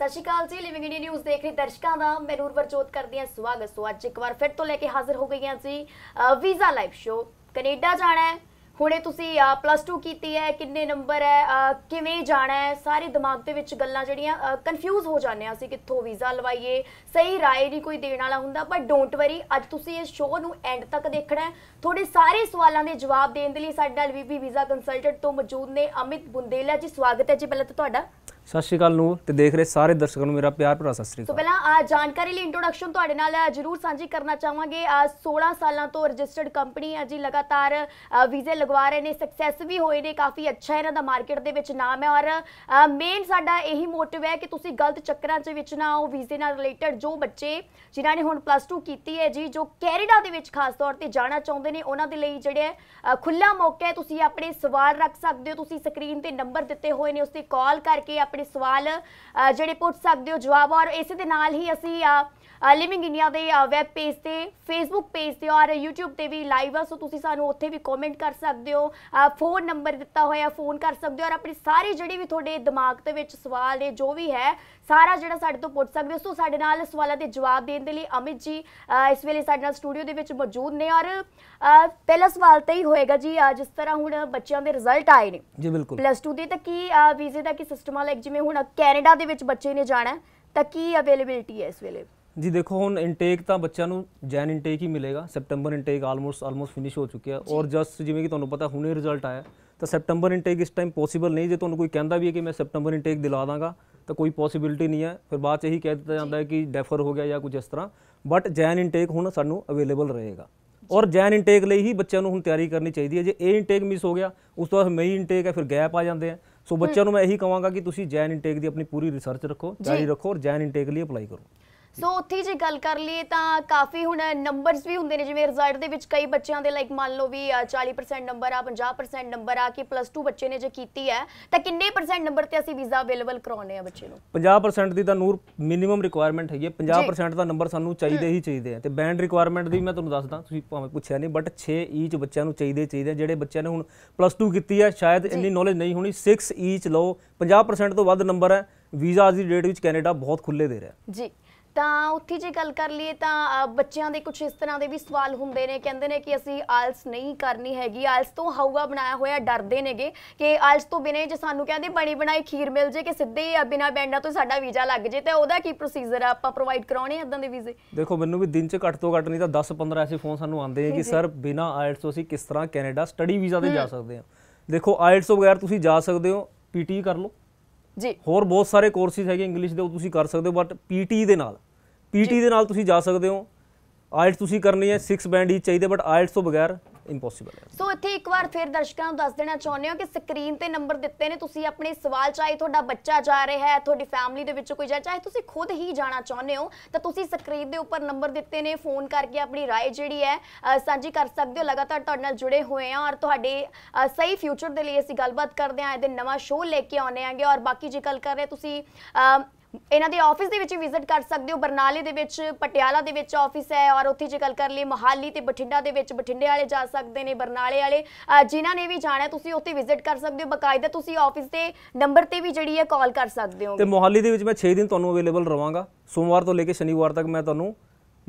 ਸਤਿ ਸ਼੍ਰੀ ਅਕਾਲ ਜੀ living India news ਦੇਖ ਰਹੇ ਦਰਸ਼ਕਾਂ ਦਾ ਮੈਂ ਨੂਰ ਵਰਜੋਤ ਕਰਦੀ ਹਾਂ ਸਵਾਗਤ ਸੋ ਅੱਜ ਇੱਕ ਵਾਰ ਫਿਰ ਤੋਂ ਲੈ ਕੇ ਹਾਜ਼ਰ ਹੋ ਗਈ ਹਾਂ ਜੀ ਵੀਜ਼ਾ ਲਾਈਵ ਸ਼ੋ ਕੈਨੇਡਾ ਜਾਣਾ ਹੈ ਹੁਣੇ ਤੁਸੀਂ ਪਲੱਸ 2 ਕੀਤੀ ਹੈ ਕਿੰਨੇ ਨੰਬਰ ਹੈ ਕਿਵੇਂ ਜਾਣਾ ਹੈ ਸਾਰੇ ਦਿਮਾਗ ਦੇ ਵਿੱਚ ਗੱਲਾਂ ਜਿਹੜੀਆਂ ਕਨਫਿਊਜ਼ ਹੋ ਜਾਂਦੇ ਆ ਅਸੀਂ ਕਿੱਥੋਂ ਵੀਜ਼ਾ ਲਵਾਈਏ ਸਹੀ ਰਾਏ ਨਹੀਂ ਕੋਈ ਦੇਣ ਵਾਲਾ ਹੁੰਦਾ ਪਰ ਡੋਂਟ ਵਰੀ ਅੱਜ ਤੁਸੀਂ ਇਸ ਸ਼ੋਅ ਨੂੰ ਐਂਡ ਤੱਕ ਦੇਖਣਾ ਹੈ ਤੁਹਾਡੇ ਸਾਰੇ ਸਵਾਲਾਂ ਦੇ ਜਵਾਬ ਦੇਣ ਦੇ ਲਈ ਸਾਡੇ ਨਾਲ ਵੀਬੀ ਵੀਜ਼ਾ ਕੰਸਲਟੈਂਟ ਤੋਂ ਮੌਜੂਦ ਨੇ ਅਮਿਤ ਬੁੰਦੇਲਾ ਜੀ ਸਵਾਗਤ ਹੈ ਜੀ ਪਹਿਲਾਂ ਤਾਂ ਤੁਹਾਡਾ ਸਤਿ ਸ਼੍ਰੀ ਅਕਾਲ ਨੂੰ ਤੇ ਦੇਖ ਰਹੇ ਸਾਰੇ ਦਰਸ਼ਕਾਂ ਨੂੰ ਮੇਰਾ ਪਿਆਰ ਭਰਾ ਸਤਿ ਸ਼੍ਰੀ ਅਕਾਲ ਸੋ ਪਹਿਲਾਂ ਆ ਜਾਣਕਾਰੀ ਲਈ ਇੰਟਰੋਡਕਸ਼ਨ ਤੁਹਾਡੇ ਨਾਲ ਜਰੂਰ ਸਾਂਝੀ ਕਰਨਾ ਚਾਹਾਂਗੇ ਆ 16 ਸਾਲਾਂ ਤੋਂ ਰਜਿਸਟਰਡ ਕੰਪਨੀ ਹੈ ਜੀ ਲਗਾਤਾਰ ਵੀਜ਼ੇ ਲਗਵਾ ਰਹੇ ਨੇ ਸਕਸੈਸ ਵੀ ਹੋਏ ਨੇ ਕਾਫੀ ਅੱਛਾ ਇਹਨਾਂ ਦਾ ਮਾਰਕੀਟ ਦੇ ਵਿੱਚ ਨਾਮ ਹੈ ਔਰ ਮੇਨ ਸਾਡਾ ਇਹੀ ਮੋਟਿਵ ਹੈ ਕਿ ਤੁਸੀਂ ਗਲਤ ਚੱਕਰਾਂ 'ਚ ਵਿੱਚ ਨਾ ਆਓ ਵੀਜ਼ੇ ਨਾਲ ਰਿਲੇਟਡ ਜੋ ਬੱਚੇ ਜਿਨ੍ਹਾਂ ਨੇ ਹੁਣ ਪਲੱਸ 2 ਕੀਤੀ ਹੈ ਜੀ ਜੋ ਕੈਨੇਡਾ ਦੇ ਵਿੱਚ ਖਾਸ ਤੌਰ ਤੇ ਜਾਣਾ ਚਾਹੁੰਦੇ ਨੇ ਉਹਨਾਂ ਦੇ ਲਈ ਜਿਹੜੇ ਖੁੱਲਾ ਮੌਕਾ ਹੈ ਤੁਸੀਂ ਆਪਣੇ ਸਵਾਲ ਰੱਖ ਸਕਦੇ ਹੋ ਤੁਸੀਂ ਸਕਰੀਨ ਤੇ ਨੰਬਰ ਦਿੱਤੇ ਹੋਏ ਨੇ ਉਸ ਤੇ ਕਾਲ ਕਰਕੇ ਆਪਣੇ ਸਵਾਲ ਜਿਹੜੇ ਪੁੱਛ ਸਕਦੇ ਹੋ ਜਵਾਬ ਔਰ ਇਸੇ ਦੇ ਨਾਲ ਹੀ ਅਸੀਂ ਲਿਵਿੰਗ ਇੰਡੀਆ ਦੇ ਵੈਬ ਪੇਜ ਤੇ ਫੇਸਬੁੱਕ ਪੇਜ ਤੇ ਔਰ YouTube ਤੇ ਵੀ ਲਾਈਵ ਆ ਸੋ ਤੁਸੀਂ ਸਾਨੂੰ ਉੱਥੇ ਵੀ ਕਮੈਂਟ ਕਰ ਸਕਦੇ ਹੋ ਫੋਨ ਨੰਬਰ ਦਿੱਤਾ ਹੋਇਆ ਫੋਨ ਕਰ ਸਕਦੇ ਹੋ ਔਰ ਆਪਣੀ ਸਾਰੀ ਜਿਹੜੀ ਵੀ ਤੁਹਾਡੇ ਦਿਮਾਗ ਦੇ ਵਿੱਚ ਸਵਾਲ ਨੇ ਜੋ ਵੀ ਹੈ ਸਾਰਾ ਜਿਹੜਾ ਸਾਡੇ ਤੋਂ ਪੁੱਛ ਸਕਦੇ ਹੋ ਸੋ ਸਾਡੇ ਨਾਲ ਸਵਾਲਾਂ ਦੇ ਜਵਾਬ ਦੇਣ ਦੇ ਲਈ ਅਮਿਤ ਜੀ ਇਸ ਵੇਲੇ ਸਾਡੇ ਨਾਲ ਸਟੂਡੀਓ ਦੇ ਵਿੱਚ ਮੌਜੂਦ ਨੇ ਔਰ ਪਹਿਲਾ ਸਵਾਲ ਤਾਂ ਹੀ ਹੋਏਗਾ ਜੀ ਜਿਸ ਤਰ੍ਹਾਂ ਹੁਣ ਬੱਚਿਆਂ ਦੇ ਰਿਜ਼ਲਟ ਆਏ ਨੇ ਜੀ ਬਿਲਕੁਲ ਪਲੱਸ 2 ਦੇ ਤਾਂ ਕੀ ਵੀਜ਼ੇ ਦਾ ਕੀ ਸਿਸਟਮ ਆ ਲਾਈਕ ਜਿਵੇਂ ਹੁਣ ਕੈਨੇਡਾ ਦੇ ਵਿੱਚ ਬੱਚੇ ਨੇ ਜਾਣਾ ਤਾਂ ਕੀ ਅਵੇਲੇਬਿਲਟੀ ਹੈ ਇਸ ਵੇਲੇ ਜੀ ਦੇਖੋ ਹੁਣ ਇਨਟੇਕ ਤਾਂ ਬੱਚਿਆਂ ਨੂੰ ਜੈਨ ਇਨਟੇਕ ਹੀ ਮਿਲੇਗਾ September intake almost almost finish ਹੋ ਚੁੱਕਿਆ ਔਰ ਜਸਟ ਜਿਵੇਂ ਕਿ ਤੁਹਾਨੂੰ ਪਤਾ ਹੁਣੇ ਰਿਜ਼ਲਟ ਆਇਆ ਤਾਂ ਸੈਪਟੈਂਬਰ ਇਨਟੇਕ ਇਸ ਟਾਈਮ ਪੋਸੀਬਲ ਨਹੀਂ ਜੇ ਤੁਹਾਨੂੰ ਕੋਈ ਕਹਿੰਦਾ ਵੀ ਹੈ ਕਿ ਮੈਂ ਸੈਪਟੈਂਬਰ ਇਨਟੇਕ ਦਿਲਾ ਦਾਂਗਾ ਤਾਂ ਕੋਈ ਪੋਸੀਬਿਲਟੀ ਨਹੀਂ ਹੈ ਫਿਰ ਬਾਅਦ ਚ ਇਹੀ ਕਹਿ ਦਿੱਤਾ ਜਾਂਦਾ ਹੈ ਕਿ ਡੈਫਰ ਹੋ ਗਿਆ ਜਾਂ ਕੁਝ ਇਸ ਤਰ੍ਹਾਂ ਬਟ ਜੈਨ ਇਨਟੇਕ ਹੁਣ ਸਾਨੂੰ ਅਵੇਲੇਬਲ ਰਹੇਗਾ ਔਰ ਜੈਨ ਇਨਟੇਕ ਲਈ ਹੀ ਬੱਚਿਆਂ ਨੂੰ ਹੁਣ ਤਿਆਰੀ ਕਰਨੀ ਚਾਹੀਦੀ ਹੈ ਜੇ ਇਹ ਇਨਟੇਕ ਮਿਸ ਹੋ ਗਿਆ ਉਸ ਤੋਂ ਬਾਅਦ ਮਈ ਇਨਟੇਕ ਹੈ ਫਿਰ ਗੈਪ ਆ ਜਾਂਦੇ ਆ ਸੋ ਬੱਚਿਆਂ ਨੂੰ ਮੈਂ ਇਹੀ ਕਹਾਂਗਾ ਕਿ ਤੁਸੀਂ ਜੈਨ ਇਨਟੇਕ ਦੀ ਆਪਣੀ ਪੂਰੀ ਰਿਸਰਚ ਰੱਖੋ ਜਾਰੀ ਰੱਖੋ ਔਰ ਜੈਨ ਇਨਟੇਕ ਲਈ ਅਪਲਾਈ ਕਰੋ ਸੋ ਉੱਥੇ ਜੇ ਗੱਲ ਕਰ ਲਈਏ ਤਾਂ ਕਾਫੀ ਹੁਣ ਨੰਬਰਸ ਵੀ ਹੁੰਦੇ ਨੇ ਜਿਵੇਂ ਰਿਜ਼ਲਟ ਦੇ ਵਿੱਚ ਕਈ ਬੱਚਿਆਂ ਦੇ ਲਾਈਕ ਮੰਨ ਲਓ ਵੀ 40% ਨੰਬਰ ਆ 50% ਨੰਬਰ ਆ ਕਿ ਪਲੱਸ 2 ਬੱਚੇ ਨੇ ਜੇ ਕੀਤੀ ਹੈ ਤਾਂ ਕਿੰਨੇ ਪਰਸੈਂਟ ਨੰਬਰ ਤੇ ਅਸੀਂ ਵੀਜ਼ਾ ਅਵੇਲੇਬਲ ਕਰਾਉਨੇ ਆ ਬੱਚੇ ਨੂੰ 50% ਦੀ ਤਾਂ ਨੂਰ ਮਿਨੀਮਮ ਰਿਕੁਆਇਰਮੈਂਟ ਹੈਗੀ ਹੈ 50% ਦਾ ਨੰਬਰ ਸਾਨੂੰ ਚਾਹੀਦੇ ਹੀ ਚਾਹੀਦੇ ਆ ਤੇ ਬੈਂਡ ਰਿਕੁਆਇਰਮੈਂਟ ਦੀ ਮੈਂ ਤੁਹਾਨੂੰ ਦੱਸਦਾ ਤੁਸੀਂ ਭਾਵੇਂ ਪੁੱਛਿਆ ਨਹੀਂ ਬਟ 6 ਈਚ ਬੱਚਿਆਂ ਨੂੰ ਚਾਹੀਦੇ ਚਾਹੀਦੇ ਜਿਹੜੇ ਬੱਚਿਆਂ ਨੇ ਹੁਣ ਪਲੱਸ 2 ਕੀਤੀ ਹੈ ਸ਼ਾਇਦ ਇੰਨੀ ਨੌਲੇਜ ਨਹੀਂ ਹੋਣੀ 6 ਈਚ ਲਓ 50% ਤੋਂ ਵੱਧ ਨੰਬਰ ਹੈ ਵੀਜ਼ਾ ਅੱਜ ਦੀ ਡੇਟ ਵਿੱਚ ਕੈਨੇਡਾ ਬਹੁਤ ਖੁੱਲੇ ਦੇ ਰਿਹਾ ਜੀ ਤਾਂ ਉੱਥੇ ਜੇ ਗੱਲ ਕਰ ਲਈਏ ਤਾਂ ਬੱਚਿਆਂ ਦੇ ਕੁਝ ਇਸ ਤਰ੍ਹਾਂ ਦੇ ਵੀ ਸਵਾਲ ਹੁੰਦੇ ਨੇ ਕਹਿੰਦੇ ਨੇ ਕਿ ਅਸੀਂ ਆਲਸ ਨਹੀਂ ਕਰਨੀ ਹੈਗੀ ਆਲਸ ਤੋਂ ਹਊਗਾ ਬਣਾਇਆ ਹੋਇਆ ਡਰਦੇ ਨੇਗੇ ਕਿ ਆਲਸ ਤੋਂ ਬਿਨੇ ਜੇ ਸਾਨੂੰ ਕਹਿੰਦੇ ਬਣੀ ਬਣਾਈ ਖੀਰ ਮਿਲ ਜੇ ਕਿ ਸਿੱਧੇ ਬਿਨਾ ਬੈਂਡਾਂ ਤੋਂ ਸਾਡਾ ਵੀਜ਼ਾ ਲੱਗ ਜੇ ਤੇ ਉਹਦਾ ਕੀ ਪ੍ਰੋਸੀਜਰ ਆ ਆਪਾਂ ਪ੍ਰੋਵਾਈਡ ਕਰਾਉਣੇ ਇਦਾਂ ਦੇ ਵੀਜ਼ੇ ਦੇਖੋ ਮੈਨੂੰ ਵੀ ਦਿਨ ਚ ਘੱਟ ਤੋਂ ਘੱਟ ਨਹੀਂ ਤਾਂ 10-15 ਐਸੇ ਫੋਨ ਸਾਨੂੰ ਆਉਂਦੇ ਨੇ ਕਿ ਸਰ ਬਿਨਾ ਆਲਸ ਤੋਂ ਅਸੀਂ ਕਿਸ ਤਰ੍ਹਾਂ ਕੈਨੇਡਾ ਸਟੱਡੀ ਵੀਜ਼ਾ ਤੇ ਜਾ ਸਕਦੇ ਹਾਂ ਦੇਖੋ ਆਲਸ ਤੋਂ ਬਗੈਰ ਤੁਸੀਂ ਜਾ ਸਕਦੇ ਹੋ ਪੀਟੀ ਕਰ ਲਓ ਜੀ ਹੋਰ ਬਹੁਤ ਸਾਰੇ ਕੋਰਸਿਸ ਹੈਗੇ ਇੰਗਲਿਸ਼ ਦੇ ਉਹ ਤੁਸੀਂ ਕਰ ਸਕਦੇ ਹੋ ਬਟ ਪੀਟੀ ਦੇ ਨਾਲ ਪੀਟੀ ਦੇ ਨਾਲ ਤੁਸੀਂ ਜਾ ਸਕਦੇ ਹੋ ਆਇਲਟਸ ਤੁਸੀਂ ਕਰਨੀ ਹੈ 6 ਬੈਂਡ ਹੀ ਚਾਹੀਦੇ ਬਟ ਆਇਲਟਸ ਤੋਂ ਬਗੈਰ ਇੰਪੋਸੀਬਲ ਹੈ ਸੋ ਇੱਥੇ ਇੱਕ ਵਾਰ ਫਿਰ ਦਰਸ਼ਕਾਂ ਨੂੰ ਦੱਸ ਦੇਣਾ ਚਾਹੁੰਦੇ ਹਾਂ ਕਿ ਸਕਰੀਨ ਤੇ ਨੰਬਰ ਦਿੱਤੇ ਨੇ ਤੁਸੀਂ ਆਪਣੇ ਸਵਾਲ ਚਾਹੇ ਤੁਹਾਡਾ ਬੱਚਾ ਜਾ ਰਿਹਾ ਹੈ ਤੁਹਾਡੀ ਫੈਮਿਲੀ ਦੇ ਵਿੱਚ ਕੋਈ ਜਾ ਚਾਹੇ ਤੁਸੀਂ ਖੁਦ ਹੀ ਜਾਣਾ ਚਾਹੁੰਦੇ ਹੋ ਤਾਂ ਤੁਸੀਂ ਸਕਰੀਨ ਦੇ ਉੱਪਰ ਨੰਬਰ ਦਿੱਤੇ ਨੇ ਫੋਨ ਕਰਕੇ ਆਪਣੀ رائے ਜਿਹੜੀ ਹੈ ਸਾਂਝੀ ਕਰ ਸਕਦੇ ਹੋ ਲਗਾਤਾਰ ਤੁਹਾਡੇ ਨਾਲ ਜੁੜੇ ਹੋਏ ਆ ਔਰ ਤੁਹਾਡੇ ਸਹੀ ਫਿਊਚਰ ਦੇ ਲਈ ਅਸੀਂ ਗੱਲਬਾਤ ਕਰਦੇ ਆ ਇਹਦੇ ਨਵਾਂ ਸ਼ੋਅ ਲੈ ਕੇ ਆਉਣੇ ਆਂਗੇ ਔਰ ਬਾਕੀ ਜੇ ਗੱਲ ਕਰ ਰਹੇ ਤੁਸੀਂ ਇਹਨਾਂ ਦੇ ਆਫਿਸ ਦੇ ਵਿੱਚ ਵਿਜ਼ਿਟ ਕਰ ਸਕਦੇ ਹੋ ਬਰਨਾਲੇ ਦੇ ਵਿੱਚ ਪਟਿਆਲਾ ਦੇ ਵਿੱਚ ਆਫਿਸ ਹੈ ਔਰ ਉੱਥੇ ਜੇ ਗੱਲ ਕਰ ਲਈ ਮੋਹਾਲੀ ਤੇ ਬਠਿੰਡਾ ਦੇ ਵਿੱਚ ਬਠਿੰਡੇ ਵਾਲੇ ਜਾ ਸਕਦੇ ਨੇ ਬਰਨਾਲੇ ਵਾਲੇ ਜਿਨ੍ਹਾਂ ਨੇ ਵੀ ਜਾਣਾ ਤੁਸੀਂ ਉੱਥੇ ਵਿਜ਼ਿਟ ਕਰ ਸਕਦੇ ਹੋ ਬਕਾਇਦਾ ਤੁਸੀਂ ਆਫਿਸ ਦੇ ਨੰਬਰ ਤੇ ਵੀ ਜਿਹੜੀ ਹੈ ਕਾਲ ਕਰ ਸਕਦੇ ਹੋ ਤੇ ਮੋਹਾਲੀ ਦੇ ਵਿੱਚ ਮੈਂ 6 ਦਿਨ ਤੁਹਾਨੂੰ ਅਵੇਲੇਬਲ ਰਵਾਂਗਾ ਸੋਮਵਾਰ ਤੋਂ ਲੈ ਕੇ ਸ਼ਨੀਵਾਰ ਤੱਕ ਮੈਂ ਤੁਹਾਨੂੰ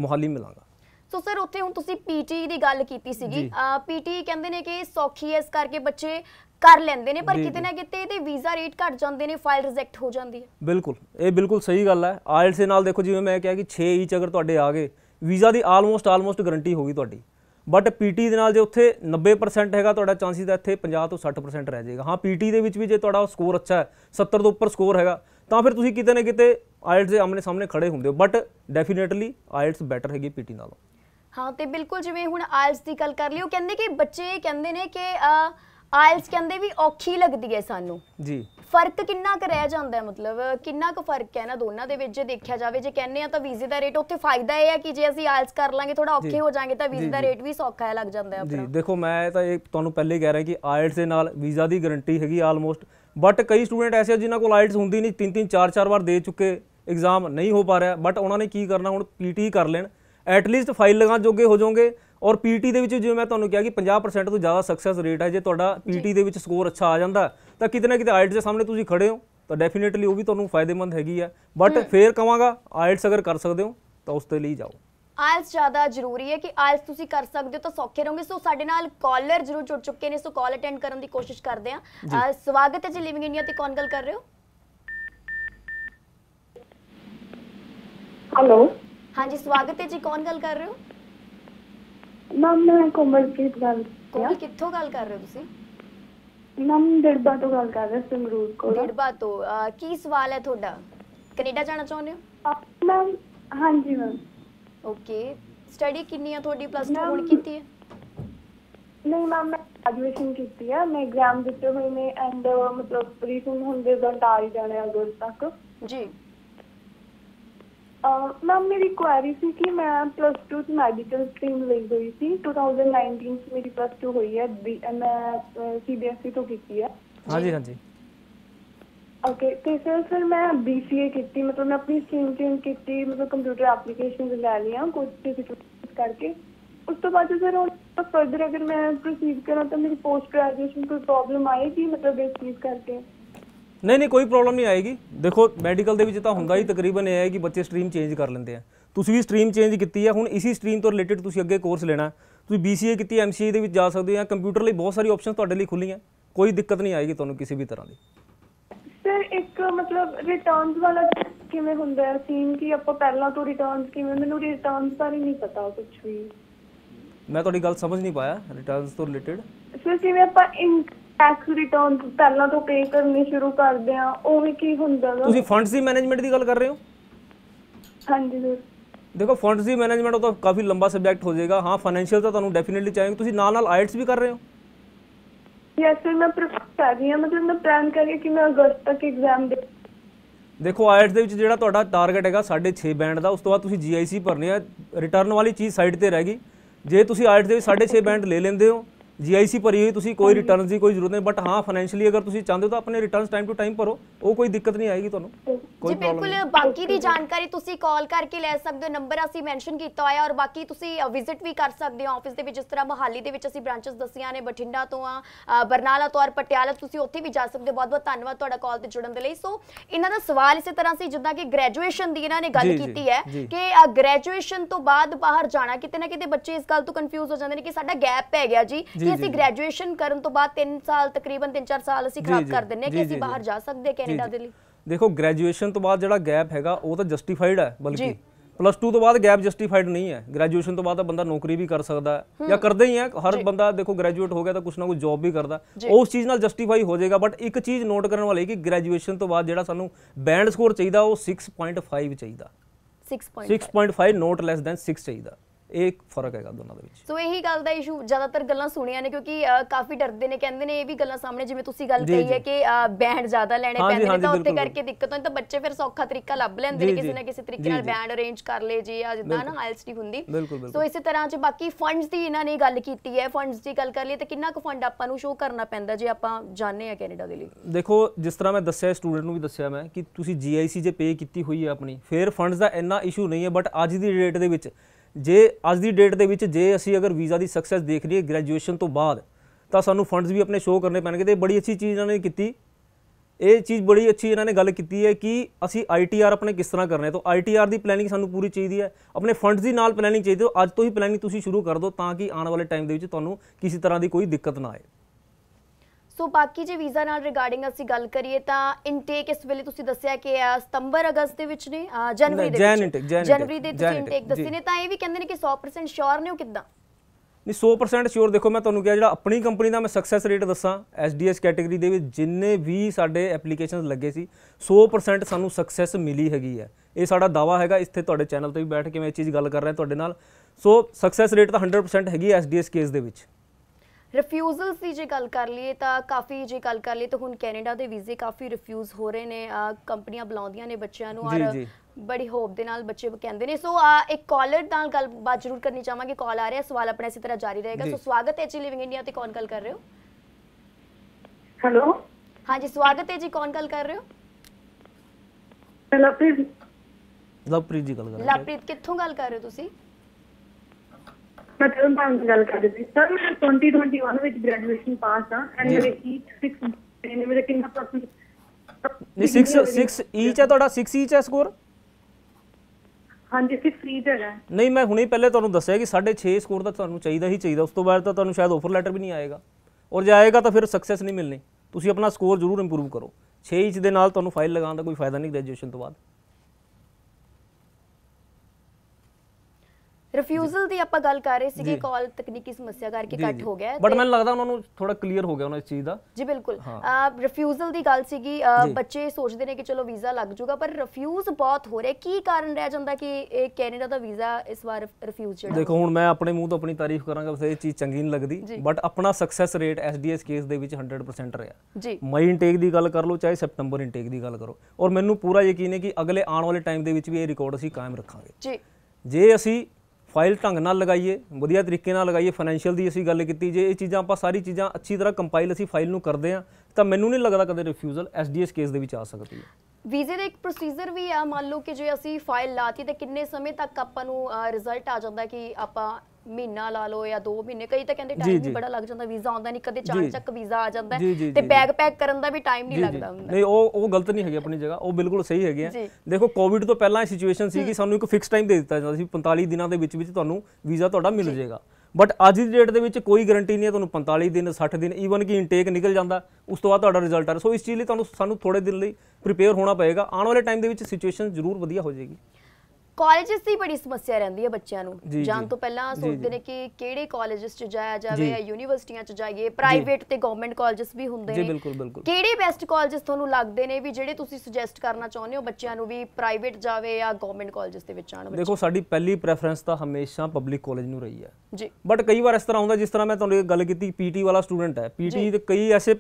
ਮੋਹਾਲੀ ਮਿਲਾਂਗਾ ਸੋ ਸਰ ਉੱਥੇ ਹੁਣ ਤੁਸੀਂ ਪੀਟੀ e ਦੀ ਗੱਲ ਕੀਤੀ ਸੀਗੀ ਪੀਟੀ e ਕਹਿੰਦੇ ਨੇ ਕਿ ਸੌਖੀ ਐਸ ਇਸ ਕਰਕੇ ਬੱਚੇ ਕਰ ਲੈਂਦੇ ਨੇ ਪਰ ਕਿਤੇ ਨਾ ਕਿਤੇ ਇਹਦੇ ਵੀਜ਼ਾ ਰੇਟ ਘਟ ਜਾਂਦੇ ਨੇ ਫਾਈਲ ਰਿਜੈਕਟ ਹੋ ਜਾਂਦੀ ਹੈ ਬਿਲਕੁਲ ਇਹ ਬਿਲਕੁਲ ਸਹੀ ਗੱਲ ਹੈ ਆਇਲਸ ਦੇ ਨਾਲ ਦੇਖੋ ਜਿਵੇਂ ਮੈਂ ਕਿਹਾ ਕਿ 6 ਇੰਚ ਅਗਰ ਤੁਹਾਡੇ ਆ ਗਏ ਵੀਜ਼ਾ ਦੀ ਆਲਮੋਸਟ ਆਲਮੋਸਟ ਗਾਰੰਟੀ ਗਈ ਤੁਹਾਡੀ ਬਟ ਪੀਟੀ ਦੇ ਨਾਲ ਜੇ ਉੱਥੇ 90% ਹੈਗਾ ਤੁਹਾਡਾ ਚਾਂਸਸ ਦਾ ਇੱਥੇ 50 ਤੋਂ 60% ਰਹਿ ਜਾਏਗਾ ਹਾਂ ਪੀਟੀ ਦੇ ਵਿੱਚ ਵੀ ਜੇ ਤੁਹਾਡਾ ਸਕੋਰ ਅੱਛਾ ਹੈ 70 ਤੋਂ ਉੱਪਰ ਸਕੋਰ ਹੈਗਾ ਤਾਂ ਫਿਰ ਤੁਸੀਂ ਕਿਤੇ ਨਾ ਕਿਤੇ ਆਇਲਟਸ ਦੇ ਆਮਨੇ ਸਾਹਮਣੇ ਖੜੇ ਹੁੰਦੇ ਹੋ ਬਟ ਡੈਫੀਨੇਟਲੀ ਆਇਲਟਸ ਬੈਟਰ ਹੈਗੀ ਪੀਟੀ ਨਾਲੋਂ ਹਾਂ ਤੇ ਬਿਲਕੁਲ ਜਿਵੇਂ ਹੁਣ ਆਇਲਸ ਦੀ ਗੱਲ ਕਰ ਲਈ ਕਹਿੰਦੇ ਕਿ ਬੱਚੇ ਕਹਿੰਦੇ ਨੇ ਕਿ ਆਇਲਸ ਕਹਿੰਦੇ ਵੀ ਔਖੀ ਲੱਗਦੀ ਹੈ ਸਾਨੂੰ ਜੀ ਫਰਕ ਕਿੰਨਾ ਕੁ ਰਹਿ ਜਾਂਦਾ ਹੈ ਮਤਲਬ ਕਿੰਨਾ ਕੁ ਫਰਕ ਹੈ ਨਾ ਦੋਨਾਂ ਦੇ ਵਿੱਚ ਜੇ ਦੇਖਿਆ ਜਾਵੇ ਜੇ ਕਹਿੰਨੇ ਆ ਤਾਂ ਵੀਜ਼ੇ ਦਾ ਰੇਟ ਉੱਥੇ ਫਾਇਦਾ ਇਹ ਹੈ ਕਿ ਜੇ ਅਸੀਂ ਆਇਲਸ ਕਰ ਲਾਂਗੇ ਥੋੜਾ ਔਖੇ ਹੋ ਜਾਾਂਗੇ ਤਾਂ ਵੀਜ਼ੇ ਦਾ ਰੇਟ ਵੀ ਸੌਖਾ ਹੈ ਲੱਗ ਜਾਂਦਾ ਹੈ ਆਪਣਾ ਜੀ ਦੇਖੋ ਮੈਂ ਤਾਂ ਇਹ ਤੁਹਾਨੂੰ ਪਹਿਲੇ ਹੀ ਕਹਿ ਰਿਹਾ ਕਿ ਆਇਲਸ ਦੇ ਨਾਲ ਵੀਜ਼ਾ ਦੀ ਗਾਰੰਟੀ ਹੈਗੀ ਆਲਮੋਸਟ ਬਟ ਕਈ ਸਟੂਡੈਂਟ ਐਸੇ ਜਿਨ੍ਹਾਂ ਕੋਲ ਆਇਲਸ ਹੁੰਦੀ ਨਹੀਂ ਤਿੰਨ ਤਿੰਨ ਚਾਰ ਚਾਰ ਵਾਰ ਦੇ ਚੁੱਕੇ ਐਗਜ਼ਾਮ ਨਹੀਂ ਹੋ ਪਾ ਰਿਹਾ ਬਟ ਉਹਨਾਂ ਨੇ ਕੀ ਕਰਨਾ ਹੁਣ ਪੀਟੀ ਕਰ ਲੈਣ ਐਟ ਲੀਸਟ ਫਾਈਲ ਲਗਾਉਣ ਜੋਗੇ ਹੋ ਜਾਓਗੇ ਔਰ ਪੀਟੀ ਦੇ ਵਿੱਚ ਜਿਵੇਂ ਮੈਂ ਤੁਹਾਨੂੰ ਕਿਹਾ ਕਿ 50% ਤੋਂ ਜ਼ਿਆਦਾ ਸਕਸੈਸ ਰੇਟ ਹੈ ਜੇ ਤੁਹਾਡਾ ਪੀਟੀ ਦੇ ਵਿੱਚ ਸਕੋਰ ਅੱਛਾ ਆ ਜਾਂਦਾ ਤਾਂ ਕਿਤੇ ਨਾ ਕਿਤੇ ਆਇਲਟਸ ਦੇ ਸਾਹਮਣੇ ਤੁਸੀਂ ਖੜੇ ਹੋ ਤਾਂ ਡੈਫੀਨਿਟਲੀ ਉਹ ਵੀ ਤੁਹਾਨੂੰ ਫਾਇਦੇਮੰਦ ਹੈਗੀ ਆ ਬਟ ਫੇਰ ਕਵਾਂਗਾ ਆਇਲਟਸ ਅਗਰ ਕਰ ਸਕਦੇ ਹੋ ਤਾਂ ਉਸ ਤੇ ਲਈ ਜਾਓ ਆਇਲਸ ਜ਼ਿਆਦਾ ਜ਼ਰੂਰੀ ਹੈ ਕਿ ਆਇਲਸ ਤੁਸੀਂ ਕਰ ਸਕਦੇ ਹੋ ਤਾਂ ਸੌਖੇ ਰਹੋਗੇ ਸੋ ਸਾਡੇ ਨਾਲ ਕਾਲਰ ਜ਼ਰੂਰ ਜੁੜ ਚੁੱਕੇ ਨੇ ਸੋ ਕਾਲ ਅਟੈਂਡ ਕਰਨ ਦੀ ਕੋਸ਼ਿਸ਼ ਕਰਦੇ ਆ ਸਵਾਗਤ ਹੈ ਜੀ ਲਿਵਿੰਗ ਇੰਡੀਆ ਤੇ ਕੌਣ ਗੱਲ ਕਰ ਰਹੇ ਹੋ ਹਲੋ ਹਾਂਜੀ ਸਵਾਗਤ ਹੈ ਜੀ ਕੌਣ ਗੱਲ ਕਰ ਰਹੇ ਹੋ ਮੈਂ ਮੈਂ ਕੋਮਲਪ੍ਰੀਤ ਗੱਲ ਕੋਈ ਕਿੱਥੋਂ ਗੱਲ ਕਰ ਰਹੇ ਹੋ ਤੁਸੀਂ ਮੈਮ ਡੜਬਾ ਤੋਂ ਗੱਲ ਕਰ ਰਹੇ ਸੰਗਰੂਰ ਕੋਲ ਡੜਬਾ ਤੋਂ ਕੀ ਸਵਾਲ ਹੈ ਤੁਹਾਡਾ ਕੈਨੇਡਾ ਜਾਣਾ ਚਾਹੁੰਦੇ ਹੋ ਮੈਮ ਹਾਂਜੀ ਮੈਮ ਓਕੇ ਸਟੱਡੀ ਕਿੰਨੀ ਆ ਤੁਹਾਡੀ ਪਲੱਸ 2 ਹੁਣ ਕੀਤੀ ਹੈ ਨਹੀਂ ਮੈਮ ਮੈਂ ਗ੍ਰੈਜੂਏਸ਼ਨ ਕੀਤੀ ਆ ਮੈਂ ਐਗਜ਼ਾਮ ਦਿੱਤੇ ਹੋਏ ਨੇ ਐਂਡ ਮਤਲਬ ਰੀਸਨ ਹੁੰਦੇ ਰਿਜ਼ਲਟ ਆ ਹੀ ਜਾਣੇ ਅਗਸਤ ਤੱਕ ਜੀ मैम मेरी थी कि मैं प्लस टू मेडिकल स्ट्रीम ले गई थी 2019 से मेरी प्लस टू हुई है मैं सीबीएसई e तो की है हाँ जी हाँ जी ओके तो सर मैं बीसीए की मतलब मैं अपनी स्ट्रीम चेंज की मतलब कंप्यूटर एप्लीकेशन ले लिया कुछ करके उस तो बाद सर तो फर्दर अगर मैं प्रोसीड करा तो मेरी पोस्ट ग्रेजुएशन कोई प्रॉब्लम आएगी मतलब इस चीज़ करके ਨਹੀਂ ਨਹੀਂ ਕੋਈ ਪ੍ਰੋਬਲਮ ਨਹੀਂ ਆਏਗੀ ਦੇਖੋ ਮੈਡੀਕਲ ਦੇ ਵਿੱਚ ਤਾਂ ਹੁੰਦਾ ਹੀ ਤਕਰੀਬਨ ਇਹ ਹੈ ਕਿ ਬੱਚੇ ਸਟਰੀਮ ਚੇਂਜ ਕਰ ਲੈਂਦੇ ਆ ਤੁਸੀਂ ਵੀ ਸਟਰੀਮ ਚੇਂਜ ਕੀਤੀ ਆ ਹੁਣ ਇਸੇ ਸਟਰੀਮ ਤੋਂ ਰਿਲੇਟਡ ਤੁਸੀਂ ਅੱਗੇ ਕੋਰਸ ਲੈਣਾ ਤੁਸੀਂ BCA ਕੀਤੀ MCA ਦੇ ਵਿੱਚ ਜਾ ਸਕਦੇ ਹੋ ਕੰਪਿਊਟਰ ਲਈ ਬਹੁਤ ਸਾਰੀ ਆਪਸ਼ਨ ਤੁਹਾਡੇ ਲਈ ਖੁੱਲੀਆਂ ਕੋਈ ਦਿੱਕਤ ਨਹੀਂ ਆਏਗੀ ਤੁਹਾਨੂੰ ਕਿਸੇ ਵੀ ਤਰ੍ਹਾਂ ਦੀ ਸਰ ਇੱਕ ਮਤਲਬ ਰਿਟਰਨਸ ਵਾਲਾ ਕਿਵੇਂ ਹੁੰਦਾ ਹੈ ਸੀਨ ਕਿ ਆਪਾਂ ਪਹਿਲਾਂ ਤੋਂ ਰਿਟਰਨਸ ਕਿਵੇਂ ਮੈਨੂੰ ਰਿਟਰਨਸ ਬਾਰੇ ਨਹੀਂ ਪਤਾ ਕੁਝ ਵੀ ਮੈਂ ਤੁਹਾਡੀ ਗੱਲ ਸਮਝ ਨਹੀਂ ਪਾਇਆ ਰਿਟਰਨਸ ਤੋਂ ਰਿਲੇਟਡ ਸਰ ਜਿਵੇਂ ਆਪਾਂ ਟੈਕਸ ਰਿਟਰਨ ਪਹਿਲਾਂ ਤੋਂ ਪੇ ਕਰਨੀ ਸ਼ੁਰੂ ਕਰਦੇ ਆ ਉਹ ਵੀ ਕੀ ਹੁੰਦਾ ਗਾ ਤੁਸੀਂ ਫੰਡਸ ਦੀ ਮੈਨੇਜਮੈਂਟ ਦੀ ਗੱਲ ਕਰ ਰਹੇ ਹੋ ਹਾਂਜੀ ਸਰ ਦੇਖੋ ਫੰਡਸ ਦੀ ਮੈਨੇਜਮੈਂਟ ਉਹ ਤਾਂ ਕਾਫੀ ਲੰਬਾ ਸਬਜੈਕਟ ਹੋ ਜਾਏਗਾ ਹਾਂ ਫਾਈਨੈਂਸ਼ੀਅਲ ਤਾਂ ਤੁਹਾਨੂੰ ਡੈਫੀਨਿਟਲੀ ਚਾਹੀਏ ਤੁਸੀਂ ਨਾਲ ਨਾਲ ਆਇਲਟਸ ਵੀ ਕਰ ਰਹੇ ਹੋ ਯੈਸ ਸਰ ਮੈਂ ਪ੍ਰੈਫਰ ਕਰ ਰਹੀ ਹਾਂ ਮਤਲਬ ਮੈਂ ਪਲਾਨ ਕਰ ਰਹੀ ਕਿ ਮੈਂ ਅਗਸਤ ਤੱਕ ਐਗਜ਼ਾਮ ਦੇ ਦੇਖੋ ਆਇਲਟਸ ਦੇ ਵਿੱਚ ਜਿਹੜਾ ਤੁਹਾਡਾ ਟਾਰਗੇਟ ਹੈਗਾ 6.5 ਬੈਂਡ ਦਾ ਉਸ ਤੋਂ ਬਾਅਦ ਤੁਸੀਂ ਜੀਆਈਸੀ ਭਰਨੀ ਹੈ ਰਿਟਰਨ ਵਾਲੀ ਚੀਜ਼ ਸਾਈਡ ਤੇ ਰਹਿ ਗਈ ਜੇ ਤੁਸੀਂ ਆਇਲਟਸ ਦੇ ਵਿੱਚ 6.5 ਬੈਂਡ ਲੈ ਲੈਂਦੇ ਹੋ ਜੀਆਈਸੀ ਭਰੀ ਹੋਈ ਤੁਸੀਂ ਕੋਈ ਰਿਟਰਨਸ ਦੀ ਕੋਈ ਜ਼ਰੂਰਤ ਨਹੀਂ ਬਟ ਹਾਂ ਫਾਈਨੈਂਸ਼ੀਅਲੀ ਅਗਰ ਤੁਸੀਂ ਚਾਹੁੰਦੇ ਹੋ ਤਾਂ ਆਪਣੇ ਰਿਟਰਨਸ ਟਾਈਮ ਟੂ ਟਾਈਮ ਭਰੋ ਉਹ ਕੋਈ ਦਿੱਕਤ ਨਹੀਂ ਆਏਗੀ ਤੁਹਾਨੂੰ ਜੀ ਬਿਲਕੁਲ ਬਾਕੀ ਦੀ ਜਾਣਕਾਰੀ ਤੁਸੀਂ ਕਾਲ ਕਰਕੇ ਲੈ ਸਕਦੇ ਹੋ ਨੰਬਰ ਅਸੀਂ ਮੈਂਸ਼ਨ ਕੀਤਾ ਹੋਇਆ ਔਰ ਬਾਕੀ ਤੁਸੀਂ ਵਿਜ਼ਿਟ ਵੀ ਕਰ ਸਕਦੇ ਹੋ ਆਫਿਸ ਦੇ ਵਿੱਚ ਜਿਸ ਤਰ੍ਹਾਂ ਮੋਹਾਲੀ ਦੇ ਵਿੱਚ ਅਸੀਂ ਬ੍ਰਾਂਚਸ ਦਸੀਆਂ ਨੇ ਬਠਿੰਡਾ ਤੋਂ ਆ ਬਰਨਾਲਾ ਤੋਂ ਔਰ ਪਟਿਆਲਾ ਤੁਸੀਂ ਉੱਥੇ ਵੀ ਜਾ ਸਕਦੇ ਹੋ ਬਹੁਤ ਬਹੁਤ ਧੰਨਵਾਦ ਤੁਹਾਡਾ ਕਾਲ ਤੇ ਜੁੜਨ ਦੇ ਲਈ ਸੋ ਇਹਨਾਂ ਦਾ ਸਵਾਲ ਇਸੇ ਤਰ੍ਹਾਂ ਸੀ ਜਿੱਦਾਂ ਕਿ ਗ੍ਰੈਜੂਏਸ਼ਨ ਦੀ ਇਹਨਾਂ ਨੇ ਗੱਲ ਕੀਤੀ ਹੈ ਕਿ ਗ੍ਰੈਜੂਏਸ਼ਨ ਤੋਂ ਬਾਅਦ ਬਾਹਰ ਜਾਣਾ ਕਿਤੇ ਨਾ ਕਿਤੇ ਬੱਚੇ ਇਸ ਗੱਲ ਤੋਂ ਕਨਫਿਊਜ਼ ਹੋ ਜਾਂਦੇ ਨੇ ਕਿ ਸਾਡਾ ਗੈਪ ਪੈ ਗਿਆ ਜੀ ਕਿ ਅਸੀਂ ਗ੍ਰੈਜੂਏਸ਼ਨ ਕਰਨ ਤੋਂ ਬਾਅਦ 3 ਸਾਲ ਤਕਰੀਬਨ 3-4 ਸਾਲ ਅਸੀਂ ਖਰਾਬ ਕਰ ਦਿੰਨੇ ਕਿ ਅਸੀਂ ਬਾਹਰ ਜਾ ਸਕਦੇ ਕੈਨੇਡਾ ਦੇ ਲਈ ਦੇਖੋ ਗ੍ਰੈਜੂਏਸ਼ਨ ਤੋਂ ਬਾਅਦ ਜਿਹੜਾ ਗੈਪ ਹੈਗਾ ਉਹ ਤਾਂ ਜਸਟੀਫਾਈਡ ਹੈ ਬਲਕਿ ਪਲੱਸ 2 ਤੋਂ ਬਾਅਦ ਗੈਪ ਜਸਟੀਫਾਈਡ ਨਹੀਂ ਹੈ ਗ੍ਰੈਜੂਏਸ਼ਨ ਤੋਂ ਬਾਅਦ ਤਾਂ ਬੰਦਾ ਨੌਕਰੀ ਵੀ ਕਰ ਸਕਦਾ ਹੈ ਜਾਂ ਕਰਦਾ ਹੀ ਹੈ ਹਰ ਬੰਦਾ ਦੇਖੋ ਗ੍ਰੈਜੂਏਟ ਹੋ ਗਿਆ ਤਾਂ ਕੁਛ ਨਾ ਕੁਛ ਜੌਬ ਵੀ ਕਰਦਾ ਉਸ ਚੀਜ਼ ਨਾਲ ਜਸਟੀਫਾਈ ਹੋ ਜਾਏਗਾ ਬਟ ਇੱਕ ਚੀਜ਼ ਨੋਟ ਕਰਨ ਵਾਲੀ ਕਿ ਗ੍ਰੈਜੂਏਸ਼ਨ ਤੋਂ ਬਾਅਦ ਜਿਹੜਾ ਸਾਨੂੰ ਬੈਂਡ ਸਕੋਰ ਚਾਹੀਦਾ ਉਹ 6.5 ਚਾਹੀਦਾ 6.5 ਨੋਟ ਲੈਸ ਦੈਨ 6 ਚਾਹੀਦਾ ਇਹ ਫਰਕ ਹੈਗਾ ਦੋਨਾਂ ਦੇ ਵਿੱਚ ਸੋ ਇਹੀ ਗੱਲ ਦਾ ਇਸ਼ੂ ਜ਼ਿਆਦਾਤਰ ਗੱਲਾਂ ਸੁਣੀਆਂ ਨੇ ਕਿਉਂਕਿ ਕਾਫੀ ਡਰਦੇ ਨੇ ਕਹਿੰਦੇ ਨੇ ਇਹ ਵੀ ਗੱਲਾਂ ਸਾਹਮਣੇ ਜਿਵੇਂ ਤੁਸੀਂ ਗੱਲ ਕਹੀ ਹੈ ਕਿ ਬੈਂਡ ਜ਼ਿਆਦਾ ਲੈਣੇ ਪੈਂਦੇ ਨੇ ਤਾਂ ਉੱਤੇ ਕਰਕੇ ਦਿੱਕਤ ਹੁੰਦੀ ਤਾਂ ਬੱਚੇ ਫਿਰ ਸੌਖਾ ਤਰੀਕਾ ਲੱਭ ਲੈਂਦੇ ਨੇ ਕਿਸੇ ਨਾ ਕਿਸੇ ਤਰੀਕੇ ਨਾਲ ਬੈਂਡ ਅਰੇਂਜ ਕਰ ਲੇ ਜੀ ਆ ਜਿੱਦਾਂ ਨਾ ਆਇਲਸਟੀ ਹੁੰਦੀ ਸੋ ਇਸੇ ਤਰ੍ਹਾਂ ਚ ਬਾਕੀ ਫੰਡਸ ਦੀ ਇਹਨਾਂ ਨੇ ਗੱਲ ਕੀਤੀ ਹੈ ਫੰਡਸ ਦੀ ਗੱਲ ਕਰ ਲਈ ਤਾਂ ਕਿੰਨਾ ਕੁ ਫੰਡ ਆਪਾਂ ਨੂੰ ਸ਼ੋਅ ਕਰਨਾ ਪੈਂਦਾ ਜੇ ਆਪਾਂ ਜਾਣੇ ਆ ਕੈਨੇਡਾ ਦੇ ਲਈ ਦੇਖੋ ਜਿਸ ਤਰ੍ਹਾਂ ਮੈਂ ਦੱਸਿਆ ਸਟੂਡੈਂਟ ਨੂੰ ਵੀ ਦੱਸਿਆ ਮੈਂ ਕਿ ਤੁਸੀਂ ਜੀਆਈਸੀ ਜੇ ਪੇ ਕੀਤੀ ਹੋਈ ਹੈ ਆਪਣੀ ਫੇਰ ਫੰਡਸ ਦਾ ਇੰਨਾ ਇਸ਼ੂ ਨਹੀਂ ਹੈ ਬਟ ਅੱਜ ਦੀ ਡੇਟ ਦੇ ਵਿੱਚ ਜੇ ਅੱਜ ਦੀ ਡੇਟ ਦੇ ਵਿੱਚ ਜੇ ਅਸੀਂ ਅਗਰ ਵੀਜ਼ਾ ਦੀ ਸਕਸੈਸ ਦੇਖ ਲਈਏ ਗ੍ਰੈਜੂਏਸ਼ਨ ਤੋਂ ਬਾਅਦ ਤਾਂ ਸਾਨੂੰ ਫੰਡਸ ਵੀ ਆਪਣੇ ਸ਼ੋਅ ਕਰਨੇ ਪੈਣਗੇ ਤੇ ਬੜੀ ਅੱਛੀ ਚੀਜ਼ ਇਹਨਾਂ ਨੇ ਕੀਤੀ ਇਹ ਚੀਜ਼ ਬੜੀ ਅੱਛੀ ਇਹਨਾਂ ਨੇ ਗੱਲ ਕੀਤੀ ਹੈ ਕਿ ਅਸੀਂ ਆਈਟੀਆਰ ਆਪਣੇ ਕਿਸ ਤਰ੍ਹਾਂ ਕਰਨੇ ਤੋਂ ਆਈਟੀਆਰ ਦੀ ਪਲੈਨਿੰਗ ਸਾਨੂੰ ਪੂਰੀ ਚਾਹੀਦੀ ਹੈ ਆਪਣੇ ਫੰਡਸ ਦੀ ਨਾਲ ਪਲੈਨਿੰਗ ਚਾਹੀਦੀ ਹੈ ਅੱਜ ਤੋਂ ਹੀ ਪਲੈਨਿੰਗ ਤੁਸੀਂ ਸ਼ੁਰੂ ਕਰ ਦਿਓ ਤਾਂ ਕਿ ਆਉਣ ਵਾਲੇ ਟਾਈਮ ਦੇ ਵਿੱਚ ਤੁਹਾਨੂੰ ਕਿਸੇ ਤਰ੍ਹਾਂ ਦੀ ਕੋਈ ਦਿੱਕਤ ਨਾ ਆਏ ਸੋ ਬਾਕੀ ਜੇ ਵੀਜ਼ਾ ਨਾਲ ਰਿਗਾਰਡਿੰਗ ਅਸੀਂ ਗੱਲ ਕਰੀਏ ਤਾਂ ਇਨਟੇਕ ਇਸ ਵੇਲੇ ਤੁਸੀਂ ਦੱਸਿਆ ਕਿ ਸਤੰਬਰ ਅਗਸਤ ਦੇ ਵਿੱਚ ਨੇ ਜਨਵਰੀ ਦੇ ਵਿੱਚ ਜਨਵਰੀ ਦੇ ਤੁਸੀਂ ਇਨਟੇਕ ਦੱਸੇ ਨੇ ਤਾਂ ਇਹ ਵੀ ਕਹਿੰਦੇ ਨੇ ਕਿ 100% ਸ਼ੋਰ ਨੇ ਉਹ ਕਿਦਾਂ ਨਹੀਂ 100% ਸ਼ੋਰ ਦੇਖੋ ਮੈਂ ਤੁਹਾਨੂੰ ਕਿਹਾ ਜਿਹੜਾ ਆਪਣੀ ਕੰਪਨੀ ਦਾ ਮੈਂ ਸਕਸੈਸ ਰੇਟ ਦੱਸਾਂ ਐਸਡੀਐਸ ਕੈਟਾਗਰੀ ਦੇ ਵਿੱਚ ਜਿੰਨੇ ਵੀ ਸਾਡੇ ਐਪਲੀਕੇਸ਼ਨਸ ਲੱਗੇ ਸੀ 100% ਸਾਨੂੰ ਸਕਸੈਸ ਮਿਲੀ ਹੈਗੀ ਹੈ ਇਹ ਸਾਡਾ ਦਾਵਾ ਹੈਗਾ ਇੱਥੇ ਤੁਹਾਡੇ ਚੈਨਲ ਤੇ ਵੀ ਬੈਠ ਕੇ ਮੈਂ ਇਹ ਚੀਜ਼ ਗੱਲ ਕਰ ਰਿਹਾ ਤੁਹਾਡੇ ਨਾਲ ਸੋ ਸਕਸੈਸ ਰੇਟ ਤਾਂ 100% ਹੈਗੀ ਐਸਡੀਐਸ ਕੇਸ ਦੇ ਵਿੱਚ ਰਿਫਿਊਜ਼ਲਸ ਦੀ ਜੇ ਗੱਲ ਕਰ ਲਈਏ ਤਾਂ ਕਾਫੀ ਜੇ ਗੱਲ ਕਰ ਲਈਏ ਤਾਂ ਹੁਣ ਕੈਨੇਡਾ ਦੇ ਵੀਜ਼ੇ ਕਾਫੀ ਰਿਫਿਊਜ਼ ਹੋ ਰਹੇ ਨੇ ਕੰਪਨੀਆਂ ਬੁਲਾਉਂਦੀਆਂ ਨੇ ਬੱਚਿਆਂ ਨੂੰ ਔਰ ਬੜੀ ਹੋਪ ਦੇ ਨਾਲ ਬੱਚੇ ਕਹਿੰਦੇ ਨੇ ਸੋ ਇੱਕ ਕਾਲਰ ਨਾਲ ਗੱਲ ਬਾਤ ਜ਼ਰੂਰ ਕਰਨੀ ਚਾਹਾਂਗੇ ਕਾਲ ਆ ਰਿਹਾ ਸਵਾਲ ਆਪਣੇ ਇਸੇ ਤਰ੍ਹਾਂ ਜਾਰੀ ਰਹੇਗਾ ਸੋ ਸਵਾਗਤ ਹੈ ਜੀ ਲਿਵਿੰਗ ਇੰਡੀਆ ਤੇ ਕੌਣ ਗੱਲ ਕਰ ਰਹੇ ਹੋ ਹੈਲੋ ਹਾਂਜੀ ਸਵਾਗਤ ਹੈ ਜੀ ਕੌਣ ਗੱਲ ਕਰ ਰਹੇ ਹੋ ਲਵਪ੍ਰੀਤ ਲਵਪ੍ਰੀਤ ਜੀ ਗੱਲ ਕਰ ਰਹੇ ਹੋ ਲਵਪ੍ਰੀਤ ਕਿੱਥੋਂ ਗੱਲ ਕਰ ਰਹੇ ਹੋ ਤੁਸੀਂ ਮੈਂ ਤੁਹਾਨੂੰ ਤਾਂ ਗੱਲ ਕਰ ਸੀ ਸਰ ਮੈਂ 2021 ਵਿੱਚ ਗ੍ਰੈਜੂਏਸ਼ਨ ਪਾਸ ਆ ਐਂਡ ਮੇਰੇ ਈਚ 6 ਨੇ ਮੇਰੇ ਕਿੰਨਾ ਪਰਸੈਂਟ ਨਹੀਂ 6 6 ਈਚ ਹੈ ਤੁਹਾਡਾ 6 ਈਚ ਹੈ ਸਕੋਰ ਹਾਂਜੀ 6 ਈਚ ਹੈਗਾ ਨਹੀਂ ਮੈਂ ਹੁਣੇ ਪਹਿਲੇ ਤੁਹਾਨੂੰ ਦੱਸਿਆ ਕਿ 6.5 ਸਕੋਰ ਤਾਂ ਤੁਹਾਨੂੰ ਚਾਹੀਦਾ ਹੀ ਚਾਹੀਦਾ ਉਸ ਤੋਂ ਬਾਅਦ ਤਾਂ ਤੁਹਾਨੂੰ ਸ਼ਾਇਦ ਆਫਰ ਲੈਟਰ ਵੀ ਨਹੀਂ ਆਏਗਾ ਔਰ ਜੇ ਆਏਗਾ ਤਾਂ ਫਿਰ ਸਕਸੈਸ ਨਹੀਂ ਮਿਲਣੀ ਤੁਸੀਂ ਆਪਣਾ ਸਕੋਰ ਜ਼ਰੂਰ ਇੰਪਰੂਵ ਕਰੋ 6 ਇੰਚ ਦੇ ਨਾਲ ਤੁਹਾਨੂੰ ਫਾਈਲ ਲਗਾਉਣ ਦਾ ਕੋਈ ਫਾਇਦਾ ਨਹੀਂ ਗ੍ਰੈਜੂਏਸ਼ਨ ਤੋਂ ਬਾਅਦ ਰਿਫਿਊਜ਼ਲ ਦੀ ਆਪਾਂ ਗੱਲ ਕਰ ਰਹੇ ਸੀਗੇ ਕਾਲ ਤਕਨੀਕੀ ਸਮੱਸਿਆ ਕਰਕੇ ਕੱਟ ਹੋ ਗਿਆ ਬਟ ਮੈਨੂੰ ਲੱਗਦਾ ਉਹਨਾਂ ਨੂੰ ਥੋੜਾ ਕਲੀਅਰ ਹੋ ਗਿਆ ਉਹਨਾਂ ਇਸ ਚੀਜ਼ ਦਾ ਜੀ ਬਿਲਕੁਲ ਰਿਫਿਊਜ਼ਲ ਦੀ ਗੱਲ ਸੀਗੀ ਬੱਚੇ ਸੋਚਦੇ ਨੇ ਕਿ ਚਲੋ ਵੀਜ਼ਾ ਲੱਗ ਜਾਊਗਾ ਪਰ ਰਿਫਿਊਜ਼ ਬਹੁਤ ਹੋ ਰਿਹਾ ਕੀ ਕਾਰਨ ਰਹਿ ਜਾਂਦਾ ਕਿ ਇਹ ਕੈਨੇਡਾ ਦਾ ਵੀਜ਼ਾ ਇਸ ਵਾਰ ਰਿਫਿਊਜ਼ ਜਿਹੜਾ ਦੇਖੋ ਹੁਣ ਮੈਂ ਆਪਣੇ ਮੂੰਹ ਤੋਂ ਆਪਣੀ ਤਾਰੀਫ ਕਰਾਂਗਾ ਬਸ ਇਹ ਚੀਜ਼ ਚੰਗੀ ਨਹੀਂ ਲੱਗਦੀ ਬਟ ਆਪਣਾ ਸਕਸੈਸ ਰੇਟ ਐਸਡੀਐਸ ਕੇਸ ਦੇ ਵਿੱਚ 100% ਰਿਹਾ ਜੀ ਮਈ ਇਨਟੇਕ ਦੀ ਗੱਲ ਕਰ ਲਓ ਚਾਹੇ ਸੈਪਟੈਂਬਰ ਇਨਟੇਕ ਦੀ ਗੱਲ ਕਰੋ ਔਰ ਮੈਨੂੰ ਪੂਰਾ ਯਕੀਨ ਹੈ ਕਿ ਅਗਲੇ ਆਉਣ ਵਾਲੇ ਟਾਈਮ ਦੇ ਵਿੱਚ ਵੀ ਇਹ ਰਿਕਾਰਡ ਅਸੀਂ ਕਾਇਮ ਰੱਖਾਂਗੇ ਜੀ ਜੇ ਅਸੀਂ ਫਾਈਲ ਢੰਗ ਨਾਲ ਲਗਾਈਏ ਵਧੀਆ ਤਰੀਕੇ ਨਾਲ ਲਗਾਈਏ ਫਾਈਨੈਂਸ਼ੀਅਲ ਦੀ ਅਸੀਂ ਗੱਲ ਕੀਤੀ ਜੇ ਇਹ ਚੀਜ਼ਾਂ ਆਪਾਂ ਸਾਰੀ ਚੀਜ਼ਾਂ ਅੱਛੀ ਤਰ੍ਹਾਂ ਕੰਪਾਈਲ ਅਸੀਂ ਫਾਈਲ ਨੂੰ ਕਰਦੇ ਆ ਤਾਂ ਮੈਨੂੰ ਨਹੀਂ ਲੱਗਦਾ ਕਦੇ ਰਿਫਿਊਜ਼ਲ ਐਸਡੀਐਸ ਕੇਸ ਦੇ ਵਿੱਚ ਆ ਸਕਦੀ ਹੈ ਵੀਜ਼ੇ ਦਾ ਇੱਕ ਪ੍ਰੋਸੀਜਰ ਵੀ ਆ ਮੰਨ ਲਓ ਕਿ ਜੇ ਅਸੀਂ ਫਾਈਲ ਲਾਤੀ ਤੇ ਕਿੰਨੇ ਸਮੇਂ ਤੱਕ ਆਪਾਂ ਨੂੰ ਰਿਜ਼ਲਟ ਆ ਜਾਂਦਾ ਕਿ ਆਪਾਂ ਮਹੀਨਾ ਲਾ ਲਓ ਜਾਂ 2 ਮਹੀਨੇ ਕਈ ਤਾਂ ਕਹਿੰਦੇ ਟਾਈਮ ਵੀ ਬੜਾ ਲੱਗ ਜਾਂਦਾ ਵੀਜ਼ਾ ਆਉਂਦਾ ਨਹੀਂ ਕਦੇ ਚਾਰ ਚੱਕ ਵੀਜ਼ਾ ਆ ਜਾਂਦਾ ਤੇ ਬੈਗ ਪੈਕ ਕਰਨ ਦਾ ਵੀ ਟਾਈਮ ਨਹੀਂ ਲੱਗਦਾ ਹੁੰਦਾ ਨਹੀਂ ਉਹ ਉਹ ਗਲਤ ਨਹੀਂ ਹੈਗੀ ਆਪਣੀ ਜਗ੍ਹਾ ਉਹ ਬਿਲਕੁਲ ਸਹੀ ਹੈਗੀ ਆ ਦੇਖੋ ਕੋਵਿਡ ਤੋਂ ਪਹਿਲਾਂ ਇਹ ਸਿਚੁਏਸ਼ਨ ਸੀ ਕਿ ਸਾਨੂੰ ਇੱਕ ਫਿਕਸ ਟਾਈਮ ਦੇ ਦਿੱਤਾ ਜਾਂਦਾ ਸੀ 45 ਦਿਨਾਂ ਦੇ ਵਿੱਚ ਵਿੱਚ ਤੁਹਾਨੂੰ ਵੀਜ਼ਾ ਤੁਹਾਡਾ ਮਿਲ ਜਾਏਗਾ ਬਟ ਅੱਜ ਦੀ ਡੇਟ ਦੇ ਵਿੱਚ ਕੋਈ ਗਾਰੰਟੀ ਨਹੀਂ ਹੈ ਤੁਹਾਨੂੰ 45 ਦਿਨ 60 ਦਿਨ ਈਵਨ ਕਿ ਇਨਟੇਕ ਨਿਕਲ ਜਾਂਦਾ ਉਸ ਤੋਂ ਬਾਅਦ ਤੁਹਾਡਾ ਰਿਜ਼ਲਟ ਆ ਸੋ ਇਸ ਚੀਜ਼ ਲਈ ਤੁਹਾਨੂੰ ਸਾਨੂੰ ਥੋੜੇ ਦਿਨ ਲਈ ਪ੍ਰੀਪੇਅਰ ਹੋਣਾ ਪਏਗਾ ਆਉਣ ਵਾਲੇ ਟਾਈਮ ਦੇ ਵਿੱਚ ਸਿਚੁਏਸ਼ਨ ਜ਼ਰੂਰ ਵਧੀਆ ਹੋ ਜਾਏਗੀ ਕਾਲਜਸ ਦੀ ਬੜੀ ਸਮੱਸਿਆ ਰਹਿੰਦੀ ਹੈ ਬੱਚਿਆਂ ਨੂੰ ਜਾਣ ਤੋਂ ਪਹਿਲਾਂ ਸੋਚਦੇ ਨੇ ਕਿ ਕਿਹੜੇ ਕਾਲਜਸ 'ਚ ਜਾਇਆ ਜਾਵੇ ਜਾਂ ਯੂਨੀਵਰਸਿਟੀਆਂ 'ਚ ਜਾਈਏ ਪ੍ਰਾਈਵੇਟ ਤੇ ਗਵਰਨਮੈਂਟ ਕਾਲਜਸ ਵੀ ਹੁੰਦੇ ਨੇ ਕਿਹੜੇ ਬੈਸਟ ਕਾਲਜਸ ਤੁਹਾਨੂੰ ਲੱਗਦੇ ਨੇ ਵੀ ਜਿਹੜੇ ਤੁਸੀਂ ਸੁਜੈਸਟ ਕਰਨਾ ਚਾਹੁੰਦੇ ਹੋ ਬੱਚਿਆਂ ਨੂੰ ਵੀ ਪ੍ਰਾਈਵੇਟ ਜਾਵੇ ਜਾਂ ਗਵਰਨਮੈਂਟ ਕਾਲਜਸ ਦੇ ਵਿੱਚ ਆਣ ਬੱਚੇ ਦੇਖੋ ਸਾਡੀ ਪਹਿਲੀ ਪ੍ਰੈਫਰੈਂਸ ਤਾਂ ਹਮੇਸ਼ਾ ਪਬਲਿਕ ਕਾਲਜ ਨੂੰ ਰਹੀ ਹੈ ਜੀ ਬਟ ਕਈ ਵਾਰ ਇਸ ਤਰ੍ਹਾਂ ਹੁੰਦਾ ਜਿਸ ਤਰ੍ਹਾਂ ਮੈਂ ਤੁਹਾਨੂੰ ਇਹ ਗੱਲ ਕੀਤੀ ਪੀਟੀ ਵਾਲਾ ਸਟੂਡੈਂਟ ਹੈ ਪੀਟੀ ਦੇ ਕਈ ਐਸੇ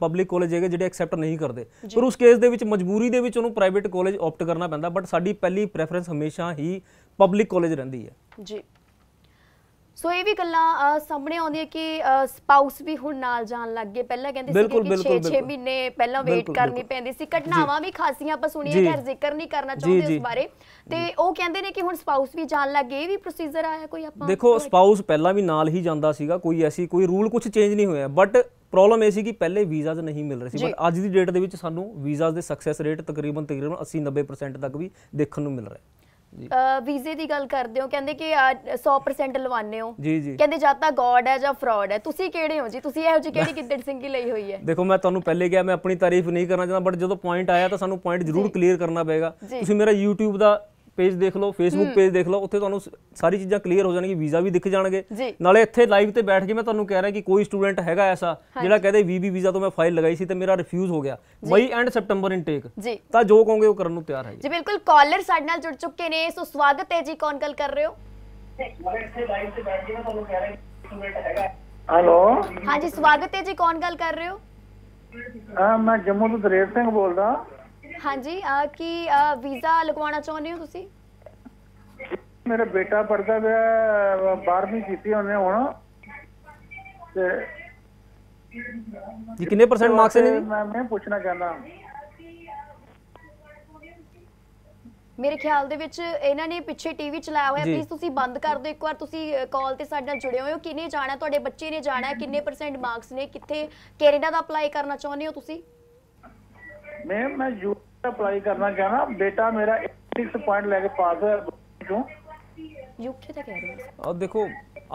ਪਬਲਿਕ ਕਾਲਜ ਹੈਗੇ ਜਿਹੜੇ ਐਕਸੈਪਟ ਨਹੀਂ ਕਰਦੇ ਪਰ ਉਸ ਕੇਸ ਦੇ ਵਿੱਚ ਮਜਬੂਰੀ ਦੇ ਵਿੱਚ ਉਹਨੂੰ ਪ੍ਰਾਈਵੇਟ ਕਾਲਜ ਆਪਟ ਕਰਨਾ ਪੈਂਦਾ ਬਟ ਸਾਡੀ ਪਹਿਲੀ ਪ੍ਰੈਫਰੈਂਸ ਹਮੇਸ਼ਾ ਹਮੇਸ਼ਾ ਹੀ ਪਬਲਿਕ ਕਾਲਜ ਰਹਿੰਦੀ ਹੈ ਜੀ ਸੋ ਇਹ ਵੀ ਗੱਲਾਂ ਸਾਹਮਣੇ ਆਉਂਦੀਆਂ ਕਿ ਸਪਾਊਸ ਵੀ ਹੁਣ ਨਾਲ ਜਾਣ ਲੱਗ ਗਏ ਪਹਿਲਾਂ ਕਹਿੰਦੇ ਸੀ ਕਿ 6-6 ਮਹੀਨੇ ਪਹਿਲਾਂ ਵੇਟ ਕਰਨੀ ਪੈਂਦੀ ਸੀ ਘਟਨਾਵਾਂ ਵੀ ਖਾਸੀਆਂ ਆਪਾਂ ਸੁਣੀਆਂ ਘਰ ਜ਼ਿਕਰ ਨਹੀਂ ਕਰਨਾ ਚਾਹੁੰਦੇ ਉਸ ਬਾਰੇ ਤੇ ਉਹ ਕਹਿੰਦੇ ਨੇ ਕਿ ਹੁਣ ਸਪਾਊਸ ਵੀ ਜਾਣ ਲੱਗ ਗਏ ਇਹ ਵੀ ਪ੍ਰੋਸੀਜਰ ਆਇਆ ਕੋਈ ਆਪਾਂ ਦੇਖੋ ਸਪਾਊਸ ਪਹਿਲਾਂ ਵੀ ਨਾਲ ਹੀ ਜਾਂਦਾ ਸੀਗਾ ਕੋਈ ਐਸੀ ਕੋਈ ਰੂਲ ਕੁਝ ਚੇਂਜ ਨਹੀਂ ਹੋਇਆ ਬਟ ਪ੍ਰੋਬਲਮ ਇਹ ਸੀ ਕਿ ਪਹਿਲੇ ਵੀਜ਼ਾਜ਼ ਨਹੀਂ ਮਿਲ ਰਹੇ ਸੀ ਬਟ ਅੱਜ ਦੀ ਡੇਟ ਦੇ ਵਿੱਚ ਸਾਨੂੰ ਵੀਜ਼ਾਜ਼ ਦੇ ਸਕਸੈਸ ਰੇਟ ਤਕਰੀਬਨ ਤਕਰੀਬਨ 80 90% ਤੱਕ ਵੀ ਦੇਖਣ ਨੂੰ ਮਿਲ ਰਿਹਾ ਹੈ ਵੀਜ਼ੇ ਦੀ ਗੱਲ ਕਰਦੇ ਹੋ ਕਹਿੰਦੇ ਕਿ 100% ਲਵਾਨੇ ਹੋ ਕਹਿੰਦੇ ਜਾਂ ਤਾਂ ਗੋਡ ਹੈ ਜਾਂ ਫਰਾਡ ਹੈ ਤੁਸੀਂ ਕਿਹੜੇ ਹੋ ਜੀ ਤੁਸੀਂ ਇਹੋ ਜਿਹੀ ਕਿਹੜੀ ਕਿੱਦੜ ਸਿੰਘੀ ਲਈ ਹੋਈ ਹੈ ਦੇਖੋ ਮੈਂ ਤੁਹਾਨੂੰ ਪਹਿਲੇ ਕਿਹਾ ਮੈਂ ਆਪਣੀ ਤਾਰੀਫ ਨਹੀਂ ਕਰਨਾ ਚਾਹੁੰਦਾ ਬਟ ਜਦੋਂ ਪੁਆਇੰਟ ਆਇਆ ਤਾਂ ਸਾਨੂੰ ਪੁਆਇੰਟ ਜ਼ਰੂਰ ਕਲੀਅਰ ਕਰਨਾ ਪਏਗਾ ਤੁਸੀਂ ਮੇਰਾ YouTube ਦਾ ਪੇਜ ਦੇਖ ਲਓ ਫੇਸਬੁੱਕ ਪੇਜ ਦੇਖ ਲਓ ਉੱਥੇ ਤੁਹਾਨੂੰ ਸਾਰੀ ਚੀਜ਼ਾਂ ਕਲੀਅਰ ਹੋ ਜਾਣਗੀਆਂ ਵੀਜ਼ਾ ਵੀ ਦਿਖ ਜਾਣਗੇ ਨਾਲੇ ਇੱਥੇ ਲਾਈਵ ਤੇ ਬੈਠ ਕੇ ਮੈਂ ਤੁਹਾਨੂੰ ਕਹਿ ਰਿਹਾ ਕਿ ਕੋਈ ਸਟੂਡੈਂਟ ਹੈਗਾ ਐਸਾ ਜਿਹੜਾ ਕਹਦੇ ਵੀਬੀ ਵੀਜ਼ਾ ਤੋਂ ਮੈਂ ਫਾਈਲ ਲਗਾਈ ਸੀ ਤੇ ਮੇਰਾ ਰਿਫਿਊਜ਼ ਹੋ ਗਿਆ ਮਈ ਐਂਡ ਸੈਪਟੰਬਰ ਇਨਟੇਕ ਤਾਂ ਜੋ ਕਹੋਗੇ ਉਹ ਕਰਨ ਨੂੰ ਤਿਆਰ ਹੈ ਜੀ ਬਿਲਕੁਲ ਕਾਲਰ ਸਾਡੇ ਨਾਲ ਜੁੜ ਚੁੱਕੇ ਨੇ ਸੋ ਸਵਾਗਤ ਹੈ ਜੀ ਕੌਣ ਗੱਲ ਕਰ ਰਹੇ ਹੋ ਨਾਲੇ ਇੱਥੇ ਲਾਈਵ ਤੇ ਬੈਠ ਕੇ ਮੈਂ ਤੁਹਾਨੂੰ ਕਹਿ ਰਿਹਾ ਸਟੂਡੈਂਟ ਹੈਗਾ ਹੈਲੋ ਹਾਂਜੀ ਸਵਾਗਤ ਹੈ ਜੀ ਕੌਣ ਗੱਲ ਕਰ ਰਹੇ ਹੋ ਮੈਂ ਜੰਮੂ ਤੋਂ ਦਰੇਰ ਸਿੰਘ ਬੋਲਦਾ ਹਾਂਜੀ ਕੀ ਵੀਜ਼ਾ ਲਗਵਾਉਣਾ ਚਾਹੁੰਦੇ ਹੋ ਤੁਸੀਂ ਮੇਰਾ ਬੇਟਾ ਪੜਦਾ ਪਿਆ 12ਵੀਂ ਕੀਤੀ ਉਹਨੇ ਹੁਣ ਤੇ ਜੀ ਕਿੰਨੇ ਪਰਸੈਂਟ ਮਾਰਕਸ ਨੇ ਜੀ ਮੈਂ ਮੈਂ ਪੁੱਛਣਾ ਚਾਹੁੰਦਾ ਮੇਰੇ ਖਿਆਲ ਦੇ ਵਿੱਚ ਇਹਨਾਂ ਨੇ ਪਿੱਛੇ ਟੀਵੀ ਚਲਾਇਆ ਹੋਇਆ ਪਲੀਜ਼ ਤੁਸੀਂ ਬੰਦ ਕਰ ਦਿਓ ਇੱਕ ਵਾਰ ਤੁਸੀਂ ਕਾਲ ਤੇ ਸਾਡੇ ਨਾਲ ਜੁੜੇ ਹੋਏ ਹੋ ਕਿੰਨੇ ਜਾਣਾ ਤੁਹਾਡੇ ਬੱਚੇ ਨੇ ਜਾਣਾ ਕਿੰਨੇ ਪਰਸੈਂਟ ਮਾਰਕਸ ਨੇ ਕਿੱਥੇ ਕੈਨੇਡਾ ਦਾ ਅਪਲਾਈ ਕਰਨਾ ਚਾਹੁੰਦੇ ਹੋ ਤੁਸੀਂ ਮੈਂ ਮੈਂ ਯੂ ਅਪਲਾਈ ਕਰਨਾ ਚਾਹਣਾ ਬੇਟਾ ਮੇਰਾ 86 ਪੁਆਇੰਟ ਲੈ ਕੇ ਪਾਸ ਹੋਇਆ ਯੂਕੇ ਤਾਂ ਕਹਿ ਰਹੇ ਹੋ ਆ ਦੇਖੋ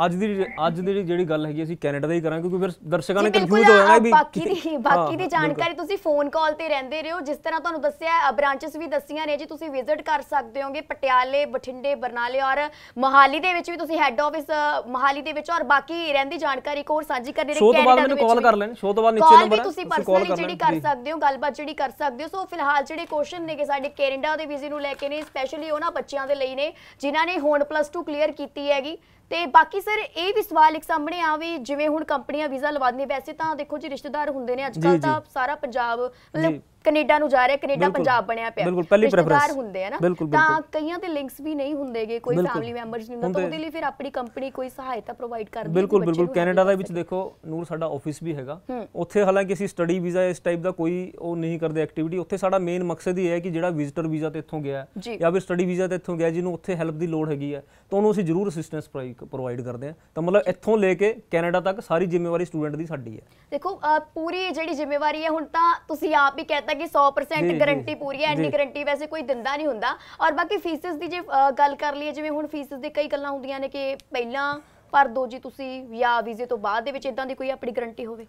ਅੱਜ ਦੀ ਅੱਜ ਦੀ ਜਿਹੜੀ ਗੱਲ ਹੈਗੀ ਅਸੀਂ ਕੈਨੇਡਾ ਦਾ ਹੀ ਕਰਾਂਗੇ ਕਿਉਂਕਿ ਫਿਰ ਦਰਸ਼ਕਾਂ ਨੇ ਕਨਫਿਊਜ਼ ਹੋ ਜਾਣਾ ਵੀ ਬਾਕੀ ਦੀ ਬਾਕੀ ਦੀ ਜਾਣਕਾਰੀ ਤੁਸੀਂ ਫੋਨ ਕਾਲ ਤੇ ਰਹਿੰਦੇ ਰਹੋ ਜਿਸ ਤਰ੍ਹਾਂ ਤੁਹਾਨੂੰ ਦੱਸਿਆ ਬ੍ਰਾਂਚਸ ਵੀ ਦੱਸੀਆਂ ਨੇ ਜੀ ਤੁਸੀਂ ਵਿਜ਼ਿਟ ਕਰ ਸਕਦੇ ਹੋਗੇ ਪਟਿਆਲੇ ਬਠਿੰਡੇ ਬਰਨਾਲੇ ਔਰ ਮਹਾਲੀ ਦੇ ਵਿੱਚ ਵੀ ਤੁਸੀਂ ਹੈੱਡ ਆਫਿਸ ਮਹਾਲੀ ਦੇ ਵਿੱਚ ਔਰ ਬਾਕੀ ਰਹਿੰਦੀ ਜਾਣਕਾਰੀ ਕੋਰ ਸਾਂਝੀ ਕਰਦੇ ਰਹੇ ਕੈਨੇਡਾ ਦੇ ਵਿੱਚ ਕਾਲ ਕਰ ਲੈਣ ਸ਼ੋਅ ਤੋਂ ਬਾਅਦ ਨੀਚੇ ਨੰਬਰ ਹੈ ਤੁਸੀਂ ਪਰਸਨਲੀ ਜਿਹੜੀ ਕਰ ਸਕਦੇ ਹੋ ਗੱਲਬਾਤ ਜਿਹੜੀ ਕਰ ਸਕਦੇ ਹੋ ਸੋ ਫਿਲਹਾਲ ਜਿਹੜੇ ਕੁਐਸਚਨ ਨੇ ਕਿ ਸਾਡੇ ਕੈਨੇਡਾ ਦੇ ਵੀਜ਼ੇ ਨੂੰ ਲੈ ਕੇ ਨੇ ਸਪੈਸ਼ਲੀ ਉਹਨਾਂ ਬੱਚਿਆਂ ਦੇ ਲਈ ਨੇ ਜਿਨ੍ਹਾਂ ਨੇ ਹੁਣ ਪਲੱਸ 2 ਕਲੀਅਰ ਕੀਤੀ ਹੈਗੀ ਤੇ ਬਾਕੀ ਸਰ ਇਹ ਵੀ ਸਵਾਲ ਇੱਕ ਸਾਹਮਣੇ ਆਵੇ ਜਿਵੇਂ ਹੁਣ ਕੰਪਨੀਆਂ ਵੀਜ਼ਾ ਲਵਾਉਂਦੀਆਂ ਵੈਸੇ ਤਾਂ ਦੇਖੋ ਜੀ ਰਿਸ਼ਤੇਦਾਰ ਹੁੰਦੇ ਨੇ ਅੱਜ ਕੱਲ ਤਾਂ ਸਾਰਾ ਪੰਜਾਬ ਮਤਲਬ ਕੈਨੇਡਾ ਨੂੰ ਜਾ ਰਿਹਾ ਕੈਨੇਡਾ ਪੰਜਾਬ ਬਣਿਆ ਪਿਆ ਬਿਲਕੁਲ ਪਹਿਲੀ ਪ੍ਰੈਫਰੈਂਸ ਹੁੰਦੇ ਆ ਨਾ ਤਾਂ ਕਈਆਂ ਦੇ ਲਿੰਕਸ ਵੀ ਨਹੀਂ ਹੁੰਦੇਗੇ ਕੋਈ ਫੈਮਿਲੀ ਮੈਂਬਰਸ ਨਹੀਂ ਹੁੰਦਾ ਤਾਂ ਉਹਦੇ ਲਈ ਫਿਰ ਆਪਣੀ ਕੰਪਨੀ ਕੋਈ ਸਹਾਇਤਾ ਪ੍ਰੋਵਾਈਡ ਕਰਦੀ ਬਿਲਕੁਲ ਬਿਲਕੁਲ ਕੈਨੇਡਾ ਦੇ ਵਿੱਚ ਦੇਖੋ ਨੂਰ ਸਾਡਾ ਆਫਿਸ ਵੀ ਹੈਗਾ ਉੱਥੇ ਹਾਲਾਂਕਿ ਅਸੀਂ ਸਟੱਡੀ ਵੀਜ਼ਾ ਇਸ ਟਾਈਪ ਦਾ ਕੋਈ ਉਹ ਨਹੀਂ ਕਰਦੇ ਐਕਟੀਵਿਟੀ ਉੱਥੇ ਸਾਡਾ ਮੇਨ ਮਕਸਦ ਹੀ ਹੈ ਕਿ ਜਿਹੜਾ ਵਿਜ਼ਟਰ ਵੀਜ਼ਾ ਤੇ ਇੱਥੋਂ ਗਿਆ ਜਾਂ ਫਿਰ ਸਟੱਡੀ ਵੀਜ਼ਾ ਤੇ ਇੱਥੋਂ ਗਿਆ ਜਿਹਨੂੰ ਉੱਥੇ ਹੈਲਪ ਦੀ ਲੋੜ ਹੈਗੀ ਹੈ ਤਾਂ ਉਹਨੂੰ ਅਸੀਂ ਜ਼ਰੂਰ ਅਸਿਸਟੈਂਸ ਪ੍ਰੋਵਾਈਡ ਕਰਦੇ ਹਾਂ ਤਾਂ ਮਤਲਬ ਇੱਥੋਂ ਲੈ ਕੇ ਕੈਨੇਡਾ ਤੱਕ ਸਾਰੀ ਜ਼ਿੰਮੇਵਾਰੀ ਸਟੂਡੈਂਟ ਦੀ ਸਾਡੀ ਹੈ ਦੇਖੋ ਪੂਰੀ ਜਿਹੜੀ ਜ਼ਿੰਮੇਵਾਰੀ ਹੈ ਹੁਣ ਤਾਂ ਤੁਸੀਂ ਆਪ ਹੀ ਕਹਿ ਪਤਾ ਕਿ 100% ਗਾਰੰਟੀ ਪੂਰੀ ਹੈ ਐਂਟੀ ਗਾਰੰਟੀ ਵੈਸੇ ਕੋਈ ਦਿੰਦਾ ਨਹੀਂ ਹੁੰਦਾ ਔਰ ਬਾਕੀ ਫੀਸਸ ਦੀ ਜੇ ਗੱਲ ਕਰ ਲਈਏ ਜਿਵੇਂ ਹੁਣ ਫੀਸਸ ਦੇ ਕਈ ਗੱਲਾਂ ਹੁੰਦੀਆਂ ਨੇ ਕਿ ਪਹਿਲਾਂ ਪਰ ਦੋ ਜੀ ਤੁਸੀਂ ਜਾਂ ਵੀਜ਼ੇ ਤੋਂ ਬਾਅਦ ਦੇ ਵਿੱਚ ਇਦਾਂ ਦੀ ਕੋਈ ਆਪਣੀ ਗਾਰੰਟੀ ਹੋਵੇ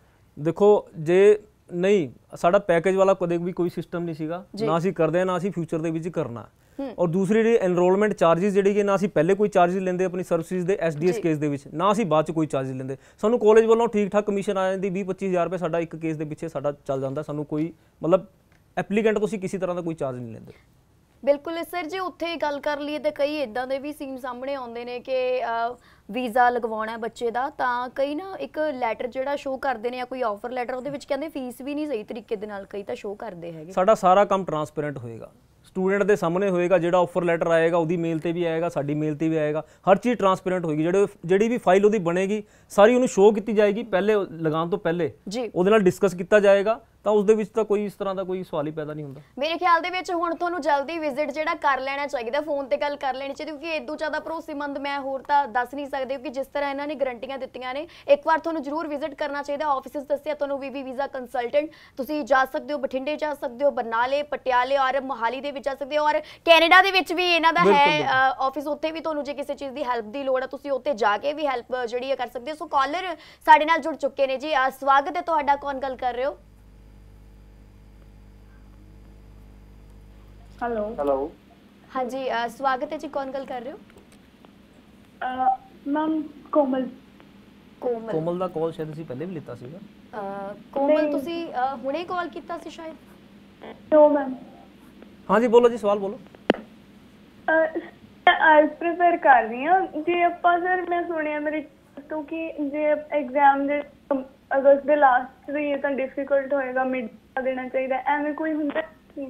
ਦੇਖੋ ਜੇ ਨਹੀਂ ਸਾਡਾ ਪੈਕੇਜ ਵਾਲਾ ਕਦੇ ਵੀ ਕੋਈ ਸਿਸਟਮ ਨਹੀਂ ਸੀਗਾ ਨਾ ਅਸੀਂ ਕਰਦੇ ਨਾ ਅਸੀਂ ਫਿਊਚਰ ਦੇ ਵਿੱਚ ਕਰਨਾ ਔਰ ਦੂਸਰੀ ਜਿਹੜੀ ਐਨਰੋਲਮੈਂਟ ਚਾਰजेस ਜਿਹੜੀ ਕਿ ਨਾ ਅਸੀਂ ਪਹਿਲੇ ਕੋਈ ਚਾਰजेस ਲੈਂਦੇ ਆਪਣੀ ਸਰਵਿਸਿਜ਼ ਦੇ ਐਸਡੀਐਸ ਕੇਸ ਦੇ ਵਿੱਚ ਨਾ ਅਸੀਂ ਬਾਅਦ ਚ ਕੋਈ ਚਾਰजेस ਲੈਂਦੇ ਸਾਨੂੰ ਕਾਲਜ ਵੱਲੋਂ ਠੀਕ ਠਾਕ ਕਮਿਸ਼ਨ ਆ ਜਾਂਦੀ 20 25000 ਰੁਪਏ ਸਾਡਾ ਇੱਕ ਕੇਸ ਦੇ ਪਿੱਛੇ ਸਾਡਾ ਚੱਲ ਜਾਂਦਾ ਸਾਨੂੰ ਕੋਈ ਮਤਲਬ ਐਪਲੀਕੈਂਟ ਤੋਂ ਅਸੀਂ ਕਿਸੇ ਤਰ੍ਹਾਂ ਦਾ ਕੋਈ ਚਾਰਜ ਨਹੀਂ ਲੈਂਦੇ ਬਿਲਕੁਲ ਸਰ ਜੇ ਉੱਥੇ ਗੱਲ ਕਰ ਲਈਏ ਤਾਂ ਕਈ ਇਦਾਂ ਦੇ ਵੀ ਸੀਮ ਸਾਹਮਣੇ ਆਉਂਦੇ ਨੇ ਕਿ ਵੀਜ਼ਾ ਲਗਵਾਉਣਾ ਬੱਚੇ ਦਾ ਤਾਂ ਕਈ ਨਾ ਇੱਕ ਲੈਟਰ ਜਿਹੜਾ ਸ਼ੋਅ ਕਰਦੇ ਨੇ ਜਾਂ ਕੋਈ ਆਫਰ ਲੈਟਰ ਉਹਦੇ ਵਿੱਚ ਕਹਿੰਦੇ ਫੀਸ ਵੀ ਨਹੀਂ ਸਹੀ ਤਰੀਕੇ ਦੇ ਨਾਲ ਕਈ ਤਾਂ ਸ਼ੋਅ ਕਰਦੇ ਹੈਗੇ ਸਾਡਾ ਸਾਰਾ ਕੰਮ ਟਰਾਂਸਪੇਰੈਂਟ ਹੋਏਗਾ ਸਟੂਡੈਂਟ ਦੇ ਸਾਹਮਣੇ ਹੋਏਗਾ ਜਿਹੜਾ ਆਫਰ ਲੈਟਰ ਆਏਗਾ ਉਹਦੀ ਮੇਲ ਤੇ ਵੀ ਆਏਗਾ ਸਾਡੀ ਮੇਲ ਤੇ ਵੀ ਆਏਗਾ ਹਰ ਚੀਜ਼ ਟਰਾਂਸਪੇਰੈਂਟ ਹੋਏਗੀ ਜਿਹੜੇ ਜਿਹੜੀ ਵੀ ਫਾਈਲ ਉਹਦੀ ਬਣੇਗੀ ਸਾਰੀ ਉਹਨੂੰ ਸ਼ੋਅ ਕੀਤੀ ਜਾਏਗੀ ਪਹਿਲੇ ਲਗਾਉਣ ਤੋਂ ਪਹਿਲੇ ਉਹਦੇ ਨਾਲ ਡਿਸਕਸ ਕੀਤਾ ਜਾਏਗਾ ਤਾਂ ਉਸ ਦੇ ਵਿੱਚ ਤਾਂ ਕੋਈ ਇਸ ਤਰ੍ਹਾਂ ਦਾ ਕੋਈ ਸਵਾਲ ਹੀ ਪੈਦਾ ਨਹੀਂ ਹੁੰਦਾ ਮੇਰੇ ਖਿਆਲ ਦੇ ਵਿੱਚ ਹੁਣ ਤੁਹਾਨੂੰ ਜਲਦੀ ਵਿਜ਼ਿਟ ਜਿਹੜਾ ਕਰ ਲੈਣਾ ਚਾਹੀਦਾ ਫੋਨ ਤੇ ਗੱਲ ਕਰ ਲੈਣੀ ਚਾਹੀਦੀ ਕਿਉਂਕਿ ਇਦੋਂ ਜ਼ਿਆਦਾ ਭਰੋਸੇਮੰਦ ਮੈਂ ਹੋਰ ਤਾਂ ਦੱਸ ਨਹੀਂ ਸਕਦੇ ਕਿ ਜਿਸ ਤਰ੍ਹਾਂ ਇਹਨਾਂ ਨੇ ਗਰੰਟੀਆਂ ਦਿੱਤੀਆਂ ਨੇ ਇੱਕ ਵਾਰ ਤੁਹਾਨੂੰ ਜ਼ਰੂਰ ਵਿਜ਼ਿਟ ਕਰਨਾ ਚਾਹੀਦਾ ਆਫਿਸਿਸ ਦੱਸਿਆ ਤੁਹਾਨੂੰ ਵੀਵੀ ਵੀਜ਼ਾ ਕੰਸਲਟੈਂਟ ਤੁਸੀਂ ਜਾ ਸਕਦੇ ਹੋ ਬਠਿੰਡੇ ਜਾ ਸਕਦੇ ਹੋ ਬਰਨਾਲੇ ਪਟਿਆਲੇ ਔਰ ਮੋਹਾਲੀ ਦੇ ਵਿੱਚ ਜਾ ਸਕਦੇ ਹੋ ਔਰ ਕੈਨੇਡਾ ਦੇ ਵਿੱਚ ਵੀ ਇਹਨਾਂ ਦਾ ਹੈ ਆਫਿਸ ਉੱਥੇ ਵੀ ਤੁਹਾਨੂੰ ਜੇ ਕਿਸੇ ਚੀਜ਼ ਦੀ ਹੈਲਪ ਦੀ ਲੋੜ ਹੈ ਤੁਸੀਂ ਉੱਥੇ ਜਾ ਕੇ ਵੀ ਹੈਲਪ ਜਿਹੜੀ ਹੈ ਕਰ ਸਕਦੇ ਹੋ ਸੋ ਕਾਲਰ ਸਾਡੇ ਨਾਲ ਜੁੜ ਚੁੱਕੇ ਨੇ ਜੀ ਸਵਾਗਤ ਹੈ ਤੁਹਾਡਾ ਕੌਣ ਗੱਲ ਕਰ ਰਹੇ ਹੋ ਹੈਲੋ ਹੈਲੋ ਹਾਂਜੀ ਸਵਾਗਤ ਹੈ ਜੀ ਕੌਣ ਗੱਲ ਕਰ ਰਹੇ ਹੋ ਮੈਮ ਕੋਮਲ ਕੋਮਲ ਕੋਮਲ ਦਾ ਕਾਲ ਸ਼ਾਇਦ ਅਸੀਂ ਪਹਿਲੇ ਵੀ ਲਿੱਤਾ ਸੀਗਾ ਅ, ਕੋਮਲ ਤੁਸੀਂ ਹੁਣੇ ਕਾਲ ਕੀਤਾ ਸੀ ਸ਼ਾਇਦ ਨੋ ਮੈਮ ਹਾਂਜੀ ਬੋਲੋ ਜੀ ਸਵਾਲ ਬੋਲੋ ਆਇਲਸ ਪ੍ਰੀਪੇਅਰ ਕਰ ਰਹੀ ਹਾਂ ਜੇ ਆਪਾਂ ਸਰ ਮੈਂ ਸੁਣਿਆ ਮੇਰੇ ਤੋਂ ਕਿ ਜੇ ਐਗਜ਼ਾਮ ਦੇ ਅਗਸਤ ਦੇ ਲਾਸਟ ਵੀ ਇਹ ਤਾਂ ਡਿਫਿਕਲਟ ਹੋਏਗਾ ਮਿਡ ਦੇਣਾ ਚਾਹੀਦਾ ਐਵੇਂ ਕੋਈ ਹੁੰਦਾ ਹੈ?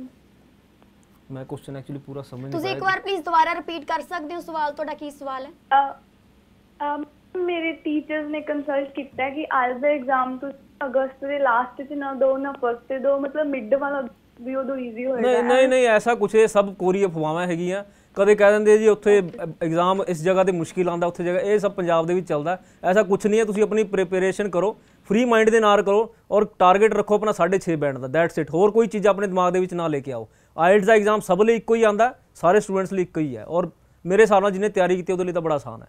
ਮੈਂ ਕੁਐਸਚਨ ਐਕਚੁਅਲੀ ਪੂਰਾ ਸਮਝ ਨਹੀਂ ਤੁਸੀਂ ਇੱਕ ਵਾਰ ਪਲੀਜ਼ ਦੁਬਾਰਾ ਰਿਪੀਟ ਕਰ ਸਕਦੇ ਹੋ ਸਵਾਲ ਤੁਹਾਡਾ ਕੀ ਸਵਾਲ ਹੈ ਮੇਰੇ ਟੀਚਰਸ ਨੇ ਕੰਸਲਟ ਕੀਤਾ ਕਿ ਆਲਸ ਦਾ ਐਗਜ਼ਾਮ ਤੁਸੀਂ ਅਗਸਤ ਦੇ ਲਾਸਟ 'ਚ ਨਾ ਦੋ ਨਾ ਫਸਟ ਤੇ ਦੋ ਮਤਲਬ ਮਿਡ ਵਾਲਾ ਵੀ ਉਦੋਂ ਈਜ਼ੀ ਹੋਏਗਾ ਨਹੀਂ ਨਹੀਂ ਨਹੀਂ ਐਸਾ ਕੁਛ ਇਹ ਸਭ ਕੋਰੀ ਅਫਵਾਹਾਂ ਹੈਗੀਆਂ ਕਦੇ ਕਹਿ ਦਿੰਦੇ ਜੀ ਉੱਥੇ ਐਗਜ਼ਾਮ ਇਸ ਜਗ੍ਹਾ ਤੇ ਮੁਸ਼ਕਿਲ ਆਂਦਾ ਉੱਥੇ ਜਗ੍ਹਾ ਇਹ ਸਭ ਪੰਜਾਬ ਦੇ ਵਿੱਚ ਚੱਲਦਾ ਐਸਾ ਕੁਛ ਨਹੀਂ ਹੈ ਤੁਸੀਂ ਆਪਣੀ ਪ੍ਰੀਪੇਰੇਸ਼ਨ ਕਰੋ ਫ੍ਰੀ ਮਾਈਂਡ ਦੇ ਨਾਲ ਕਰੋ ਔਰ ਟਾਰਗੇਟ ਰੱਖੋ ਆਪਣਾ 6.5 ਬੈਂਡ ਦਾ ਦੈਟਸ ਇਟ ਹੋਰ ਕੋਈ ਚੀਜ਼ ਆਪਣੇ ਦਿਮਾਗ ਦੇ ਵਿੱਚ ਨਾ ਲੈ ਕੇ ਆਓ ਆਇਲਟਸ ਦਾ ਐਗਜ਼ਾਮ ਸਭ ਲਈ ਇੱਕੋ ਹੀ ਆਂਦਾ ਸਾਰੇ ਸਟੂਡੈਂਟਸ ਲਈ ਇੱਕੋ ਹੀ ਹੈ ਔਰ ਮੇਰੇ ਹਿਸਾਬ ਨਾਲ ਜਿਹਨੇ ਤਿਆਰੀ ਕੀਤੀ ਉਹਦੇ ਲਈ ਤਾਂ ਬੜਾ ਆਸਾਨ ਹੈ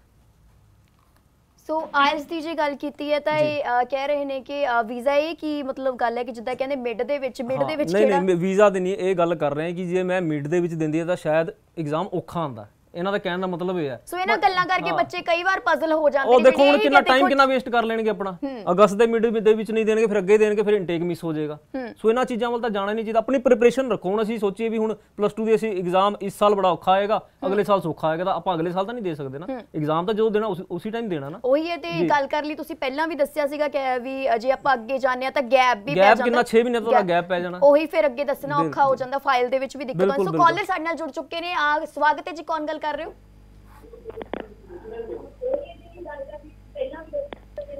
ਸੋ ਆਇਲਸ ਦੀ ਜੇ ਗੱਲ ਕੀਤੀ ਹੈ ਤਾਂ ਇਹ ਕਹਿ ਰਹੇ ਨੇ ਕਿ ਵੀਜ਼ਾ ਇਹ ਕੀ ਮਤਲਬ ਗੱਲ ਹੈ ਕਿ ਜਿੱਦਾਂ ਕਹਿੰਦੇ ਮਿਡ ਦੇ ਵਿੱਚ ਮਿਡ ਦੇ ਵਿੱਚ ਕਿਹੜਾ ਨਹੀਂ ਨਹੀਂ ਵੀਜ਼ਾ ਦੇ ਨਹੀਂ ਇਹ ਗੱਲ ਕਰ ਰਹੇ ਕਿ ਜੇ ਮੈਂ ਮਿਡ ਦੇ ਵਿੱਚ ਦਿੰਦੀ ਤਾਂ ਸ਼ਾਇਦ ਐਗਜ਼ਾਮ ਔਖਾ ਆਂਦਾ ਇਹਨਾਂ ਦਾ ਕਹਿਣ ਦਾ ਮਤਲਬ ਇਹ ਹੈ ਸੋ ਇਹਨਾਂ ਗੱਲਾਂ ਕਰਕੇ ਬੱਚੇ ਕਈ ਵਾਰ ਪਜ਼ਲ ਹੋ ਜਾਂਦੇ ਨੇ ਉਹ ਦੇਖੋ ਹੁਣ ਕਿੰਨਾ ਟਾਈਮ ਕਿੰਨਾ ਵੇਸਟ ਕਰ ਲੈਣਗੇ ਆਪਣਾ ਅਗਸਤ ਦੇ ਮਿਡ ਦੇ ਵਿੱਚ ਨਹੀਂ ਦੇਣਗੇ ਫਿਰ ਅੱਗੇ ਦੇਣਗੇ ਫਿਰ ਇਨਟੇਕ ਮਿਸ ਹੋ ਜਾਏਗਾ ਸੋ ਇਹਨਾਂ ਚੀਜ਼ਾਂ ਵੱਲ ਤਾਂ ਜਾਣਾ ਨਹੀਂ ਚਾਹੀਦਾ ਆਪਣੀ ਪ੍ਰੀਪਰੇਸ਼ਨ ਰੱਖੋ ਹੁਣ ਅਸੀਂ ਸੋਚੀਏ ਵੀ ਹੁਣ ਪਲੱਸ 2 ਦੀ ਅਸੀਂ ਐਗਜ਼ਾਮ ਇਸ ਸਾਲ ਬੜਾ ਔਖਾ ਆਏਗਾ ਅਗਲੇ ਸਾਲ ਸੌਖਾ ਆਏਗਾ ਤਾਂ ਆਪਾਂ ਅਗਲੇ ਸਾਲ ਤਾਂ ਨਹੀਂ ਦੇ ਸਕਦੇ ਨਾ ਐਗਜ਼ਾਮ ਤਾਂ ਜਦੋਂ ਦੇਣਾ ਉਸੇ ਟਾਈਮ ਦੇਣਾ ਨਾ ਉਹੀ ਹੈ ਤੇ ਗੱਲ ਕਰ ਲਈ ਤੁਸੀਂ ਪਹਿਲਾਂ ਵੀ ਦੱਸਿਆ ਸੀਗਾ ਕਿ ਵੀ ਅਜੇ ਆਪਾਂ ਅੱਗੇ ਜਾਣਿਆ ਤਾਂ ਗੈਪ ਵੀ ਪੈ ਜਾਂਦਾ ਗੈਪ ਕਿੰਨਾ 6 ਮਹੀਨੇ ਦਾ ਗੈਪ ਪੈ ਜਾਣਾ ਉਹੀ ਫਿਰ ਅੱਗੇ ਦੱਸਣਾ ਔਖਾ ਹੋ ਜਾਂਦਾ ਫਾਈਲ ਦੇ ਵਿੱਚ ਵੀ ਦਿੱਕਤ ਸੋ ਕਾਲਰ ਸਾਡੇ ਨਾਲ ਜੁੜ ਚੁੱਕੇ ਨੇ ਆ ਸਵਾਗਤ ਹੈ ਜੀ ਕੌਣ ਗੱਲ ਕਰ ਰਹੇ ਹੋ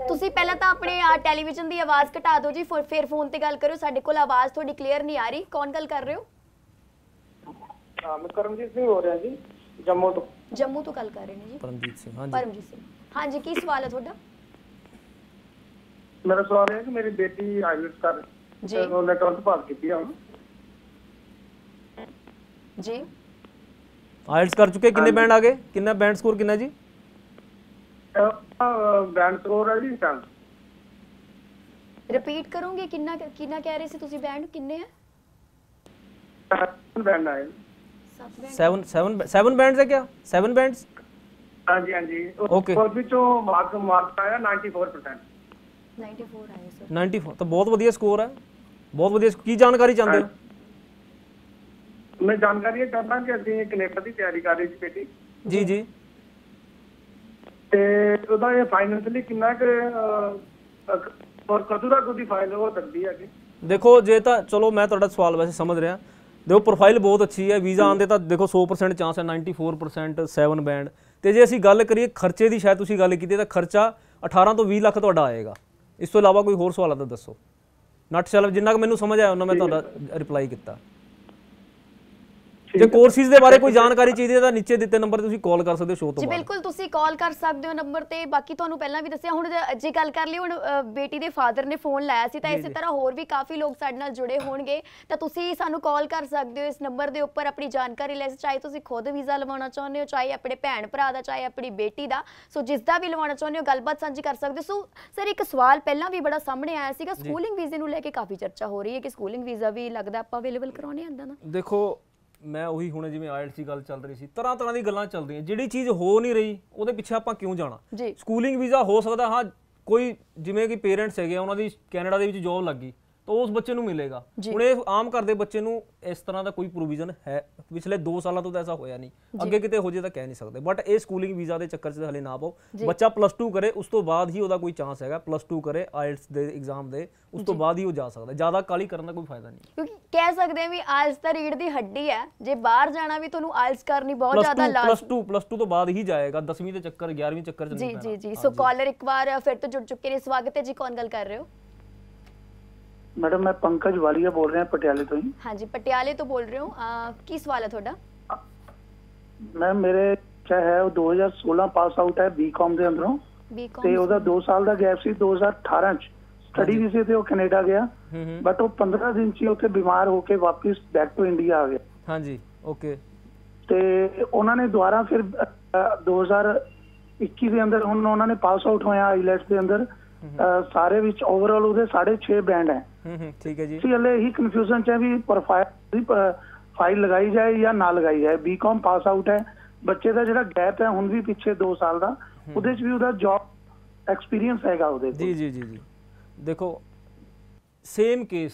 ਤੁਸੀਂ ਪਹਿਲਾਂ ਤਾਂ ਆਪਣੇ ਟੈਲੀਵਿਜ਼ਨ ਦੀ ਆਵਾਜ਼ ਘਟਾ ਦਿਓ ਜੀ ਫਿਰ ਫੋਨ ਤੇ ਗੱਲ ਕਰੋ ਸਾਡੇ ਕੋਲ ਆਵਾਜ਼ ਤੁਹਾਡੀ ਕਲੀਅਰ ਨਹੀਂ ਆ ਰਹੀ ਕੌਣ ਗੱਲ ਕਰ ਰਹੇ ਹੋ ਮੈਂ ਕਰਮਜੀਤ ਸਿੰਘ ਹੋ ਰਿਹਾ ਜੀ ਜੰਮੂ ਤੋਂ ਜੰਮੂ ਤੋਂ ਗੱਲ ਕਰ ਰਹੇ ਨੇ ਜੀ ਪਰਮਜੀਤ ਸਿੰਘ ਹਾਂਜੀ ਪਰਮਜੀਤ ਸਿੰਘ ਹਾਂਜੀ ਕੀ ਸਵਾਲ ਹੈ ਤੁਹਾਡਾ ਮੇਰਾ ਸਵਾਲ ਹੈ ਕਿ ਮੇਰੀ ਬੇਟੀ ਆਈਲਟਸ ਕਰ ਜੀ ਉਹਨੇ 12th ਪਾਸ ਕੀਤੀ ਆ ਹੁਣ ਜੀ आइल्स कर चुके कितने बैंड आ गए कितना बैंड स्कोर कितना जी बैंड स्कोर है जी सर ਰਿਪੀਟ ਕਰੋਗੇ ਕਿੰਨਾ ਕਿੰਨਾ ਕਹਿ ਰਹੇ ਸੀ ਤੁਸੀਂ ਬੈਂਡ ਕਿੰਨੇ ਆ 7 ਬੈਂਡ ਆਏ 7 7 7 ਬੈਂਡਸ ਹੈ ਕਿਆ 7 ਬੈਂਡਸ ਹਾਂਜੀ ਹਾਂਜੀ ਓਕੇ ਉਹ ਵਿੱਚੋਂ ਮਾਰਕ ਮਾਰਕ ਆਇਆ 94% 94 ਆਇਆ ਸਰ 94 ਤਾਂ ਬਹੁਤ ਵਧੀਆ ਸਕੋਰ ਹੈ ਬਹੁਤ ਵਧੀਆ ਕੀ ਜਾਣਕਾਰੀ ਚਾਹੁੰਦੇ ਹੋ ਮੈਂ ਜਾਣਕਾਰੀ ਇਹ ਚਾਹੁੰਦਾ ਕਿ ਅਸੀਂ ਇੱਕ ਨੇਪਾ ਦੀ ਤਿਆਰੀ ਕਰ ਰਹੇ ਸੀ ਬੇਟੀ ਜੀ ਜੀ ਤੇ ਉਹਦਾ ਇਹ ਫਾਈਨੈਂਸ਼ਲੀ ਕਿੰਨਾ ਕਿ ਔਰ ਕਦੋਂ ਤੱਕ ਉਹਦੀ ਫਾਈਲ ਹੋ ਸਕਦੀ ਹੈ ਕਿ ਦੇਖੋ ਜੇ ਤਾਂ ਚਲੋ ਮੈਂ ਤੁਹਾਡਾ ਸਵਾਲ ਵੈਸੇ ਸਮਝ ਰਿਹਾ ਦੇਖੋ ਪ੍ਰੋਫਾਈਲ ਬਹੁਤ ਅੱਛੀ ਹੈ ਵੀਜ਼ਾ ਆਉਣ ਤਾਂ ਦੇਖੋ 100% ਚਾਂਸ ਹੈ 94% 7 ਬੈਂਡ ਤੇ ਜੇ ਅਸੀਂ ਗੱਲ ਕਰੀਏ ਖਰਚੇ ਦੀ ਸ਼ਾਇਦ ਤੁਸੀਂ ਗੱਲ ਕੀਤੀ ਤਾਂ ਖਰਚਾ 18 ਤੋਂ 20 ਲੱਖ ਤੁਹਾਡਾ ਆਏਗਾ ਇਸ ਤੋਂ ਇਲਾਵਾ ਕੋਈ ਹੋਰ ਸਵਾਲ ਆ ਤਾਂ ਦੱਸੋ ਨਟ ਜਿੰਨਾ ਕਿ ਮੈਨੂੰ ਸਮਝ ਆਇਆ ਉਹਨਾਂ ਮੈਂ ਤੁਹਾਡਾ ਰਿਪਲਾਈ ਕੀਤਾ ਜੇ ਕੋਰਸਿਸ ਦੇ ਬਾਰੇ ਕੋਈ ਜਾਣਕਾਰੀ ਚਾਹੀਦੀ ਹੈ ਤਾਂ ਨੀਚੇ ਦਿੱਤੇ ਨੰਬਰ ਤੇ ਤੁਸੀਂ ਕਾਲ ਕਰ ਸਕਦੇ ਹੋ ਸ਼ੋਅ ਤੋਂ ਜੀ ਬਿਲਕੁਲ ਤੁਸੀਂ ਕਾਲ ਕਰ ਸਕਦੇ ਹੋ ਨੰਬਰ ਤੇ ਬਾਕੀ ਤੁਹਾਨੂੰ ਪਹਿਲਾਂ ਵੀ ਦੱਸਿਆ ਹੁਣ ਜੇ ਗੱਲ ਕਰ ਲਈ ਹੁਣ ਬੇਟੀ ਦੇ ਫਾਦਰ ਨੇ ਫੋਨ ਲਾਇਆ ਸੀ ਤਾਂ ਇਸੇ ਤਰ੍ਹਾਂ ਹੋਰ ਵੀ ਕਾਫੀ ਲੋਕ ਸਾਡੇ ਨਾਲ ਜੁੜੇ ਹੋਣਗੇ ਤਾਂ ਤੁਸੀਂ ਸਾਨੂੰ ਕਾਲ ਕਰ ਸਕਦੇ ਹੋ ਇਸ ਨੰਬਰ ਦੇ ਉੱਪਰ ਆਪਣੀ ਜਾਣਕਾਰੀ ਲੈ ਚਾਹੇ ਤੁਸੀਂ ਖੁਦ ਵੀਜ਼ਾ ਲਵਾਉਣਾ ਚਾਹੁੰਦੇ ਹੋ ਚਾਹੇ ਆਪਣੇ ਭੈਣ ਭਰਾ ਦਾ ਚਾਹੇ ਆਪਣੀ ਬੇਟੀ ਦਾ ਸੋ ਜਿਸ ਦਾ ਵੀ ਲਵਾਉਣਾ ਚਾਹੁੰਦੇ ਹੋ ਗੱਲਬਾਤ ਸਾਂਝੀ ਕਰ ਸਕਦੇ ਸੋ ਸਰ ਇੱਕ ਸਵਾਲ ਪਹਿਲਾਂ ਵੀ ਬੜਾ ਸਾਹਮਣੇ ਆਇਆ ਸੀਗਾ ਸਕੂਲਿੰਗ ਵੀਜ਼ੇ ਨੂੰ ਲੈ ਕੇ ਕਾਫੀ ਚਰਚਾ ਹੋ ਰਹੀ ਹੈ ਕਿ ਸਕੂਲਿੰਗ ਵੀਜ਼ਾ ਵੀ ਲੱਗਦਾ ਆਪਾਂ ਅਵੇਲੇਬਲ ਕਰਾਉਣੇ ਆਂਦਾ ਨਾ ਦੇਖੋ ਮੈਂ ਉਹੀ ਹੁਣ ਜਿਵੇਂ ਆਇਲਟਸ ਦੀ ਗੱਲ ਚੱਲ ਰਹੀ ਸੀ ਤਰ੍ਹਾਂ ਤਰ੍ਹਾਂ ਦੀ ਗੱਲਾਂ ਚੱਲਦੀਆਂ ਜਿਹੜੀ ਚੀਜ਼ ਹੋ ਨਹੀਂ ਰਹੀ ਉਹਦੇ ਪਿੱਛੇ ਆਪਾਂ ਕਿਉਂ ਜਾਣਾ ਸਕੂਲਿੰਗ ਵੀਜ਼ਾ ਹੋ ਸਕਦਾ ਹਾਂ ਕੋਈ ਜਿਵੇਂ ਕਿ ਪੇਰੈਂਟਸ ਹੈਗੇ ਉਹਨਾਂ ਦੀ ਕੈਨੇਡਾ ਦੇ ਵਿੱਚ ਜੌਬ ਲੱਗੀ ਤਾਂ ਉਸ ਬੱਚੇ ਨੂੰ ਮਿਲੇਗਾ ਹੁਣ ਇਹ ਆਮ ਘਰ ਦੇ ਬੱਚੇ ਨੂੰ ਇਸ ਤਰ੍ਹਾਂ ਦਾ ਕੋਈ ਪ੍ਰੋਵੀਜ਼ਨ ਹੈ ਪਿਛਲੇ 2 ਸਾਲਾਂ ਤੋਂ ਤਾਂ ਐਸਾ ਹੋਇਆ ਨਹੀਂ ਅੱਗੇ ਕਿਤੇ ਹੋ ਜੇ ਤਾਂ ਕਹਿ ਨਹੀਂ ਸਕਦੇ ਬਟ ਇਹ ਸਕੂਲਿੰਗ ਵੀਜ਼ਾ ਦੇ ਚੱਕਰ 'ਚ ਹਲੇ ਨਾ ਪਾਓ ਬੱਚਾ ਪਲੱਸ 2 ਕਰੇ ਉਸ ਤੋਂ ਬਾਅਦ ਹੀ ਉਹਦਾ ਕੋਈ ਚਾਂਸ ਹੈਗਾ ਪਲੱਸ 2 ਕਰੇ ਆਇਲਟਸ ਦੇ ਐਗਜ਼ਾਮ ਦੇ ਉਸ ਤੋਂ ਬਾਅਦ ਹੀ ਉਹ ਜਾ ਸਕਦਾ ਜ਼ਿਆਦਾ ਕਾਲੀ ਕਰਨ ਦਾ ਕੋਈ ਫਾਇਦਾ ਨਹੀਂ ਕਿਉਂਕਿ ਕਹਿ ਸਕਦੇ ਆ ਵੀ ਆਇਲਟਸ ਤਾਂ ਰੀੜ ਦੀ ਹੱਡੀ ਹੈ ਜੇ ਬਾਹਰ ਜਾਣਾ ਵੀ ਤੁਹਾਨੂੰ ਆਇਲਟਸ ਕਰਨੀ ਬਹੁਤ ਜ਼ਿਆਦਾ ਲਾਜ਼ਮੀ ਪਲੱਸ 2 ਪਲੱਸ 2 ਤੋਂ ਬਾਅਦ ਹੀ ਜਾਏਗਾ 10ਵੀਂ ਦੇ ਚੱਕਰ 11ਵੀਂ ਚੱਕਰ 'ਚ ਨਹੀਂ ਜੀ ਜੀ ਜੀ ਸੋ ਕਾਲਰ ਇੱਕ ਵਾਰ ਫਿਰ ਤੋਂ ਜੁੜ ਚੁੱਕੇ ਨੇ ਸਵਾਗਤ ਹੈ ਜੀ ਕੌਣ ਗੱਲ ਕਰ ਰਹੇ ਹੋ ਮੈਡਮ ਮੈਂ ਪੰਕਜ ਵਾਲੀਆ ਬੋਲ ਰਿਹਾ ਪਟਿਆਲੇ ਤੋਂ ਹੀ ਹਾਂਜੀ ਪਟਿਆਲੇ ਤੋਂ ਬੋਲ ਰਹੇ ਹੋ ਕੀ ਸਵਾਲ ਹੈ ਤੁਹਾਡਾ ਮੈਂ ਮੇਰੇ ਬੱਚਾ ਹੈ ਉਹ 2016 ਪਾਸ ਆਊਟ ਹੈ ਬੀਕਾਮ ਦੇ ਅੰਦਰੋਂ ਤੇ ਉਹਦਾ 2 ਸਾਲ ਦਾ ਗੈਪ ਸੀ 2018 ਚ ਸਟੱਡੀ ਵੀਜ਼ੇ ਤੇ ਉਹ ਕੈਨੇਡਾ ਗਿਆ ਬਟ ਉਹ 15 ਦਿਨ ਚ ਉੱਥੇ ਬਿਮਾਰ ਹੋ ਕੇ ਵਾਪਸ ਬੈਕ ਟੂ ਇੰਡੀਆ ਆ ਗਿਆ ਹਾਂਜੀ ਓਕੇ ਤੇ ਉਹਨਾਂ ਨੇ ਦੁਬਾਰਾ ਫਿਰ 2021 ਦੇ ਅੰਦਰ ਉਹਨਾਂ ਨੇ ਪਾਸ ਆਊਟ ਹੋਇਆ ਆਈਲੈਟਸ ਦੇ ਅੰਦਰ ਸਾਰੇ ਵਿੱਚ ਓਵਰਆਲ ਉਹਦੇ 6.5 ਬੈਂਡ ਹੈ ਹੂੰ ਠੀਕ ਹੈ ਜੀ ਤੁਸੀਂ ਹਲੇ ਇਹੀ ਕਨਫਿਊਜ਼ਨ ਚ ਹੈ ਵੀ ਪ੍ਰੋਫਾਈਲ ਫਾਈਲ ਲਗਾਈ ਜਾਏ ਜਾਂ ਨਾ ਲਗਾਈ ਜਾਏ ਬੀਕਾਮ ਪਾਸ ਆਊਟ ਹੈ ਬੱਚੇ ਦਾ ਜਿਹੜਾ ਗੈਪ ਹੈ ਹੁਣ ਵੀ ਪਿੱਛੇ 2 ਸਾਲ ਦਾ ਉਹਦੇ ਚ ਵੀ ਉਹਦਾ ਜੌਬ ਐਕਸਪੀਰੀਅੰਸ ਹੈਗਾ ਉਹਦੇ ਜੀ ਜੀ ਜੀ ਜੀ ਦੇਖੋ ਸੇਮ ਕੇਸ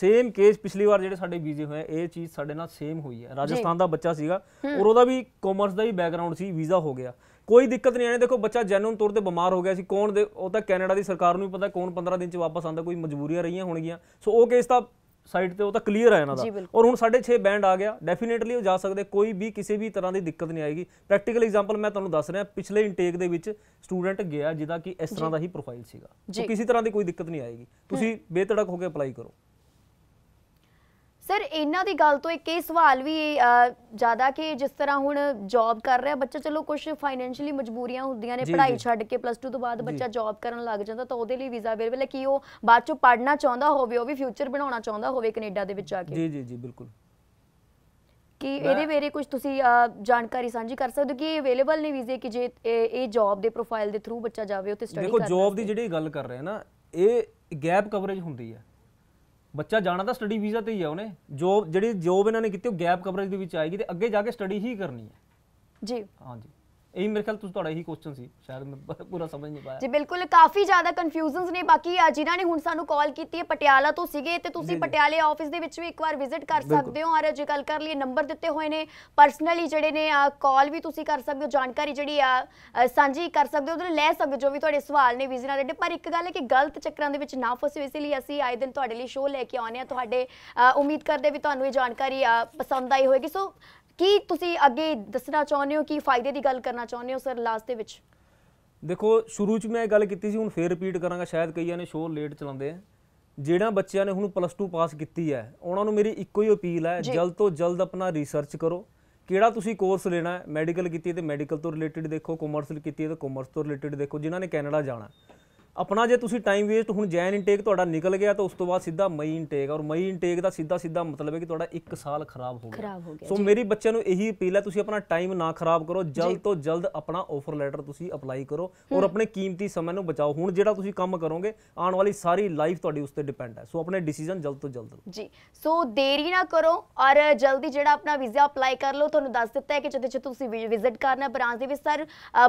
ਸੇਮ ਕੇਸ ਪਿਛਲੀ ਵਾਰ ਜਿਹੜੇ ਸਾਡੇ ਵੀਜ਼ੇ ਹੋਏ ਇਹ ਚੀਜ਼ ਸਾਡੇ ਨਾਲ ਸੇਮ ਹੋਈ ਹੈ ਰਾਜਸਥਾਨ ਦਾ ਬੱਚਾ ਸੀਗਾ ਔਰ ਉਹਦਾ ਵੀ ਕਾਮਰਸ ਦਾ ਹੀ ਬੈਕਗ੍ਰਾਉਂਡ ਸੀ ਵੀਜ਼ਾ ਹੋ ਗਿਆ ਕੋਈ ਦਿੱਕਤ ਨਹੀਂ ਆਣੀ ਦੇਖੋ ਬੱਚਾ ਜੈਨੂਨ ਤੌਰ ਤੇ ਬਿਮਾਰ ਹੋ ਗਿਆ ਸੀ ਕੌਣ ਦੇ ਉਹ ਤਾਂ ਕੈਨੇਡਾ ਦੀ ਸਰਕਾਰ ਨੂੰ ਵੀ ਪਤਾ ਕੌਣ 15 ਦਿਨ ਚ ਵਾਪਸ ਆਂਦਾ ਕੋਈ ਮਜਬੂਰੀਆਂ ਰਹੀਆਂ ਹੋਣਗੀਆਂ ਸੋ ਉਹ ਕੇਸ ਤਾਂ ਸਾਈਡ ਤੇ ਉਹ ਤਾਂ ਕਲੀਅਰ ਆ ਇਹਨਾਂ ਦਾ ਔਰ ਹੁਣ 6.5 ਬੈਂਡ ਆ ਗਿਆ ਡੈਫੀਨਿਟਲੀ ਉਹ ਜਾ ਸਕਦੇ ਕੋਈ ਵੀ ਕਿਸੇ ਵੀ ਤਰ੍ਹਾਂ ਦੀ ਦਿੱਕਤ ਨਹੀਂ ਆਏਗੀ ਪ੍ਰੈਕਟੀਕਲ ਐਗਜ਼ਾਮਪਲ ਮੈਂ ਤੁਹਾਨੂੰ ਦੱਸ ਰਿਹਾ ਪਿਛਲੇ ਇਨਟੇਕ ਦੇ ਵਿੱਚ ਸਟੂਡੈਂਟ ਗਿਆ ਜਿਹਦਾ ਕਿ ਇਸ ਤਰ੍ਹਾਂ ਦਾ ਹੀ ਪ੍ਰੋਫਾਈਲ ਸੀਗਾ ਕਿਸੇ ਤਰ੍ਹਾਂ ਦੀ ਕੋਈ ਦਿੱਕਤ ਨਹੀਂ ਆਏਗੀ ਤੁਸੀਂ ਬੇਤੜਕ ਹੋ ਕੇ ਅਪਲਾਈ ਕਰੋ ਸਰ ਇਹਨਾਂ ਦੀ ਗੱਲ ਤੋਂ ਇੱਕ ਇਹ ਸਵਾਲ ਵੀ ਜ਼ਿਆਦਾ ਕਿ ਜਿਸ ਤਰ੍ਹਾਂ ਹੁਣ ਜੌਬ ਕਰ ਰਿਹਾ ਬੱਚਾ ਚਲੋ ਕੁਝ ਫਾਈਨੈਂਸ਼ੀਅਲੀ ਮਜਬੂਰੀਆਂ ਹੁੰਦੀਆਂ ਨੇ ਪੜ੍ਹਾਈ ਛੱਡ ਕੇ ਪਲੱਸ 2 ਤੋਂ ਬਾਅਦ ਬੱਚਾ ਜੌਬ ਕਰਨ ਲੱਗ ਜਾਂਦਾ ਤਾਂ ਉਹਦੇ ਲਈ ਵੀਜ਼ਾ ਅਵੇਲੇਬਲ ਹੈ ਕਿ ਉਹ ਬਾਅਦ ਚੋਂ ਪੜ੍ਹਨਾ ਚਾਹੁੰਦਾ ਹੋਵੇ ਉਹ ਵੀ ਫਿਊਚਰ ਬਣਾਉਣਾ ਚਾਹੁੰਦਾ ਹੋਵੇ ਕੈਨੇਡਾ ਦੇ ਵਿੱਚ ਆ ਕੇ ਜੀ ਜੀ ਜੀ ਬਿਲਕੁਲ ਕਿ ਇਹਦੇ ਬਾਰੇ ਕੁਝ ਤੁਸੀਂ ਜਾਣਕਾਰੀ ਸਾਂਝੀ ਕਰ ਸਕਦੇ ਹੋ ਕਿ ਇਹ ਅਵੇਲੇਬਲ ਨੇ ਵੀਜ਼ੇ ਕਿ ਜੇ ਇਹ ਜੌਬ ਦੇ ਪ੍ਰੋਫਾਈਲ ਦੇ ਥਰੂ ਬੱਚਾ ਜਾਵੇ ਉੱਥੇ ਸਟੱਡੀ ਕਰ ਦੇਖੋ ਜੌਬ ਦੀ ਜਿਹੜੀ ਗੱਲ ਕਰ ਰਹੇ ਨਾ ਇਹ ਗੈਪ ਕਵਰੇਜ ਹੁੰਦੀ ਹੈ ਬੱਚਾ ਜਾਣਾ ਤਾਂ ਸਟੱਡੀ ਵੀਜ਼ਾ ਤੇ ਹੀ ਆ ਉਹਨੇ ਜੋ ਜਿਹੜੀ ਜੋਬ ਇਹਨਾਂ ਨੇ ਕੀਤੀ ਉਹ ਗੈਪ ਕਵਰੇਜ ਦੇ ਵਿੱਚ ਆਏਗੀ ਤੇ ਅੱਗੇ ਜਾ ਕੇ ਸਟੱਡੀ ਹੀ ਕਰਨੀ ਹੈ ਜੀ ਹਾਂਜੀ ਇਹੀ ਮੇਰੇ ਖਿਆਲ ਤੁਸੀਂ ਤੁਹਾਡਾ ਇਹੀ ਕੁਐਸਚਨ ਸੀ ਸ਼ਾਇਦ ਮੈਂ ਪੂਰਾ ਸਮਝ ਨਹੀਂ ਪਾਇਆ ਜੀ ਬਿਲਕੁਲ ਕਾਫੀ ਜ਼ਿਆਦਾ ਕਨਫਿਊਜ਼ਨਸ ਨੇ ਬਾਕੀ ਜਿਨ੍ਹਾਂ ਨੇ ਹੁਣ ਸਾਨੂੰ ਕਾਲ ਕੀਤੀ ਹੈ ਪਟਿਆਲਾ ਤੋਂ ਸੀਗੇ ਤੇ ਤੁਸੀਂ ਪਟਿਆਲੇ ਆਫਿਸ ਦੇ ਵਿੱਚ ਵੀ ਇੱਕ ਵਾਰ ਵਿਜ਼ਿਟ ਕਰ ਸਕਦੇ ਹੋ ਔਰ ਜੇ ਗੱਲ ਕਰ ਲਈਏ ਨੰਬਰ ਦਿੱਤੇ ਹੋਏ ਨੇ ਪਰਸਨਲੀ ਜਿਹੜੇ ਨੇ ਕਾਲ ਵੀ ਤੁਸੀਂ ਕਰ ਸਕਦੇ ਹੋ ਜਾਣਕਾਰੀ ਜਿਹੜੀ ਆ ਸਾਂਝੀ ਕਰ ਸਕਦੇ ਹੋ ਉਹਦੇ ਲੈ ਸਕਦੇ ਜੋ ਵੀ ਤੁਹਾਡੇ ਸਵਾਲ ਨੇ ਵੀਜ਼ੇ ਨਾਲ ਰਿਲੇਟਡ ਪਰ ਇੱਕ ਗੱਲ ਹੈ ਕਿ ਗਲਤ ਚੱਕਰਾਂ ਦੇ ਵਿੱਚ ਨਾ ਫਸੋ ਇਸ ਲਈ ਅਸੀਂ ਆਏ ਦਿਨ ਤੁਹਾਡੇ ਲਈ ਸ਼ੋਅ ਲੈ ਕੇ ਆਉਂਦੇ ਆ ਤੁਹਾਡੇ ਉਮੀਦ ਕਰਦੇ ਵੀ ਤੁਹਾਨੂੰ ਇਹ ਜਾਣਕਾਰੀ ਪਸੰਦ ਆਈ ਹੋਵੇਗੀ ਸੋ ਕੀ ਤੁਸੀਂ ਅੱਗੇ ਦੱਸਣਾ ਚਾਹੁੰਦੇ ਹੋ ਕੀ ਫਾਇਦੇ ਦੀ ਗੱਲ ਕਰਨਾ ਚਾਹੁੰਦੇ ਹੋ ਸਰ ਲਾਸਟ ਦੇ ਵਿੱਚ ਦੇਖੋ ਸ਼ੁਰੂ 'ਚ ਮੈਂ ਇਹ ਗੱਲ ਕੀਤੀ ਸੀ ਹੁਣ ਫੇਰ ਰਿਪੀਟ ਕਰਾਂਗਾ ਸ਼ਾਇਦ ਕਈਆਂ ਨੇ ਸ਼ੋਅ ਲੇਟ ਚਲਾਉਂਦੇ ਆ ਜਿਹੜਾ ਬੱਚਿਆਂ ਨੇ ਹੁਣ ਪਲੱਸ 2 ਪਾਸ ਕੀਤੀ ਹੈ ਉਹਨਾਂ ਨੂੰ ਮੇਰੀ ਇੱਕੋ ਹੀ ਅਪੀਲ ਹੈ ਜਲਦ ਤੋਂ ਜਲਦ ਆਪਣਾ ਰਿਸਰਚ ਕਰੋ ਕਿਹੜਾ ਤੁਸੀਂ ਕੋਰਸ ਲੈਣਾ ਹੈ ਮੈਡੀਕਲ ਕੀਤੀ ਹੈ ਤੇ ਮੈਡੀਕਲ ਤੋਂ ਰਿਲੇਟਡ ਦੇਖੋ ਕਮਰਸ਼ੀਅਲ ਕੀਤੀ ਹੈ ਤੇ ਕਮਰਸ ਤੋਂ ਰਿਲੇਟਡ ਦੇਖੋ ਜਿਨ੍ਹਾਂ ਨੇ ਕੈਨੇਡਾ ਜਾਣਾ ਆਪਣਾ ਜੇ ਤੁਸੀਂ ਟਾਈਮ ਵੇਸਟ ਹੁਣ ਜੈਨ ਇਨਟੇਕ ਤੁਹਾਡਾ ਨਿਕਲ ਗਿਆ ਤਾਂ ਉਸ ਤੋਂ ਬਾਅਦ ਸਿੱਧਾ ਮਈ ਇਨਟੇਕ ਔਰ ਮਈ ਇਨਟੇਕ ਦਾ ਸਿੱਧਾ ਸਿੱਧਾ ਮਤਲਬ ਹੈ ਕਿ ਤੁਹਾਡਾ 1 ਸਾਲ ਖਰਾਬ ਹੋ ਗਿਆ ਸੋ ਮੇਰੀ ਬੱਚਿਆਂ ਨੂੰ ਇਹੀ ਅਪੀਲ ਹੈ ਤੁਸੀਂ ਆਪਣਾ ਟਾਈਮ ਨਾ ਖਰਾਬ ਕਰੋ ਜਲਦ ਤੋਂ ਜਲਦ ਆਪਣਾ ਆਫਰ ਲੈਟਰ ਤੁਸੀਂ ਅਪਲਾਈ ਕਰੋ ਔਰ ਆਪਣੇ ਕੀਮਤੀ ਸਮੇਂ ਨੂੰ ਬਚਾਓ ਹੁਣ ਜਿਹੜਾ ਤੁਸੀਂ ਕੰਮ ਕਰੋਗੇ ਆਉਣ ਵਾਲੀ ਸਾਰੀ ਲਾਈਫ ਤੁਹਾਡੀ ਉਸ ਤੇ ਡਿਪੈਂਡ ਹੈ ਸੋ ਆਪਣੇ ਡਿਸੀਜਨ ਜਲਦ ਤੋਂ ਜਲਦ ਲਓ ਜੀ ਸੋ ਦੇਰੀ ਨਾ ਕਰੋ ਔਰ ਜਲਦੀ ਜਿਹੜਾ ਆਪਣਾ ਵੀਜ਼ਾ ਅਪਲਾਈ ਕਰ ਲਓ ਤੁਹਾਨੂੰ ਦੱਸ ਦਿੱਤਾ ਹੈ ਕਿ ਜਿੱਥੇ ਤੁਸੀਂ ਵਿਜ਼ਿਟ ਕਰਨਾ ਬ੍ਰਾਂਚ ਦੇ ਵਿੱਚ ਸਰ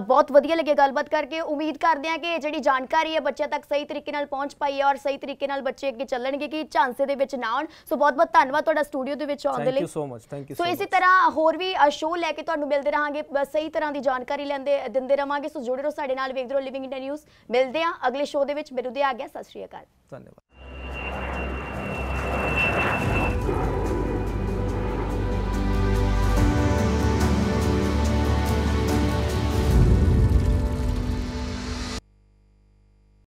ਬਹੁਤ ਵਧੀਆ ਲੱਗੇ ਗੱਲਬਾਤ ਕਰਕੇ ਉਮੀਦ ਕਰਦੇ ਹਾਂ ਕਿ ਜਿਹੜੀ ਜਾਣਕਾਰੀ ਹੈ ਬੱਚਿਆਂ ਤੱਕ ਸਹੀ ਤਰੀਕੇ ਨਾਲ ਪਹੁੰਚ ਪਾਈਏ ਔਰ ਸਹੀ ਤਰੀਕੇ ਨਾਲ ਬੱਚੇ ਅੱਗੇ ਚੱਲਣਗੇ ਕਿ ਝਾਂਸੇ ਦੇ ਵਿੱਚ ਨਾ ਆਉਣ ਸੋ ਬਹੁਤ ਬਹੁਤ ਧੰਨਵਾਦ ਤੁਹਾਡਾ ਸਟੂਡੀਓ ਦੇ ਵਿੱਚ ਆਉਣ ਦੇ ਲਈ thank you so much thank you so ਇਸੇ ਤਰ੍ਹਾਂ ਹੋਰ ਵੀ ਸ਼ੋ ਲੈ ਕੇ ਤੁਹਾਨੂੰ ਮਿਲਦੇ ਰਹਾਂਗੇ ਸਹੀ ਤਰ੍ਹਾਂ ਦੀ ਜਾਣਕਾਰੀ ਲੈਂਦੇ ਦਿੰਦੇ ਰਹਾਂਗੇ ਸੋ ਜੁੜੇ ਰਹੋ ਸਾਡੇ ਨਾਲ ਵੇਖਦੇ ਰਹੋ ਲਿਵਿੰਗ ਇੰਡੀਆ ਨਿਊਜ਼ ਮਿਲਦੇ ਆ ਅਗਲੇ ਸ਼ੋਅ ਦੇ ਵਿੱਚ ਮੇਰੇ ਉਦੇ ਆ ਗਿਆ ਸਤਿ ਸ਼੍ਰੀ ਅਕਾਲ ਧੰਨਵਾਦ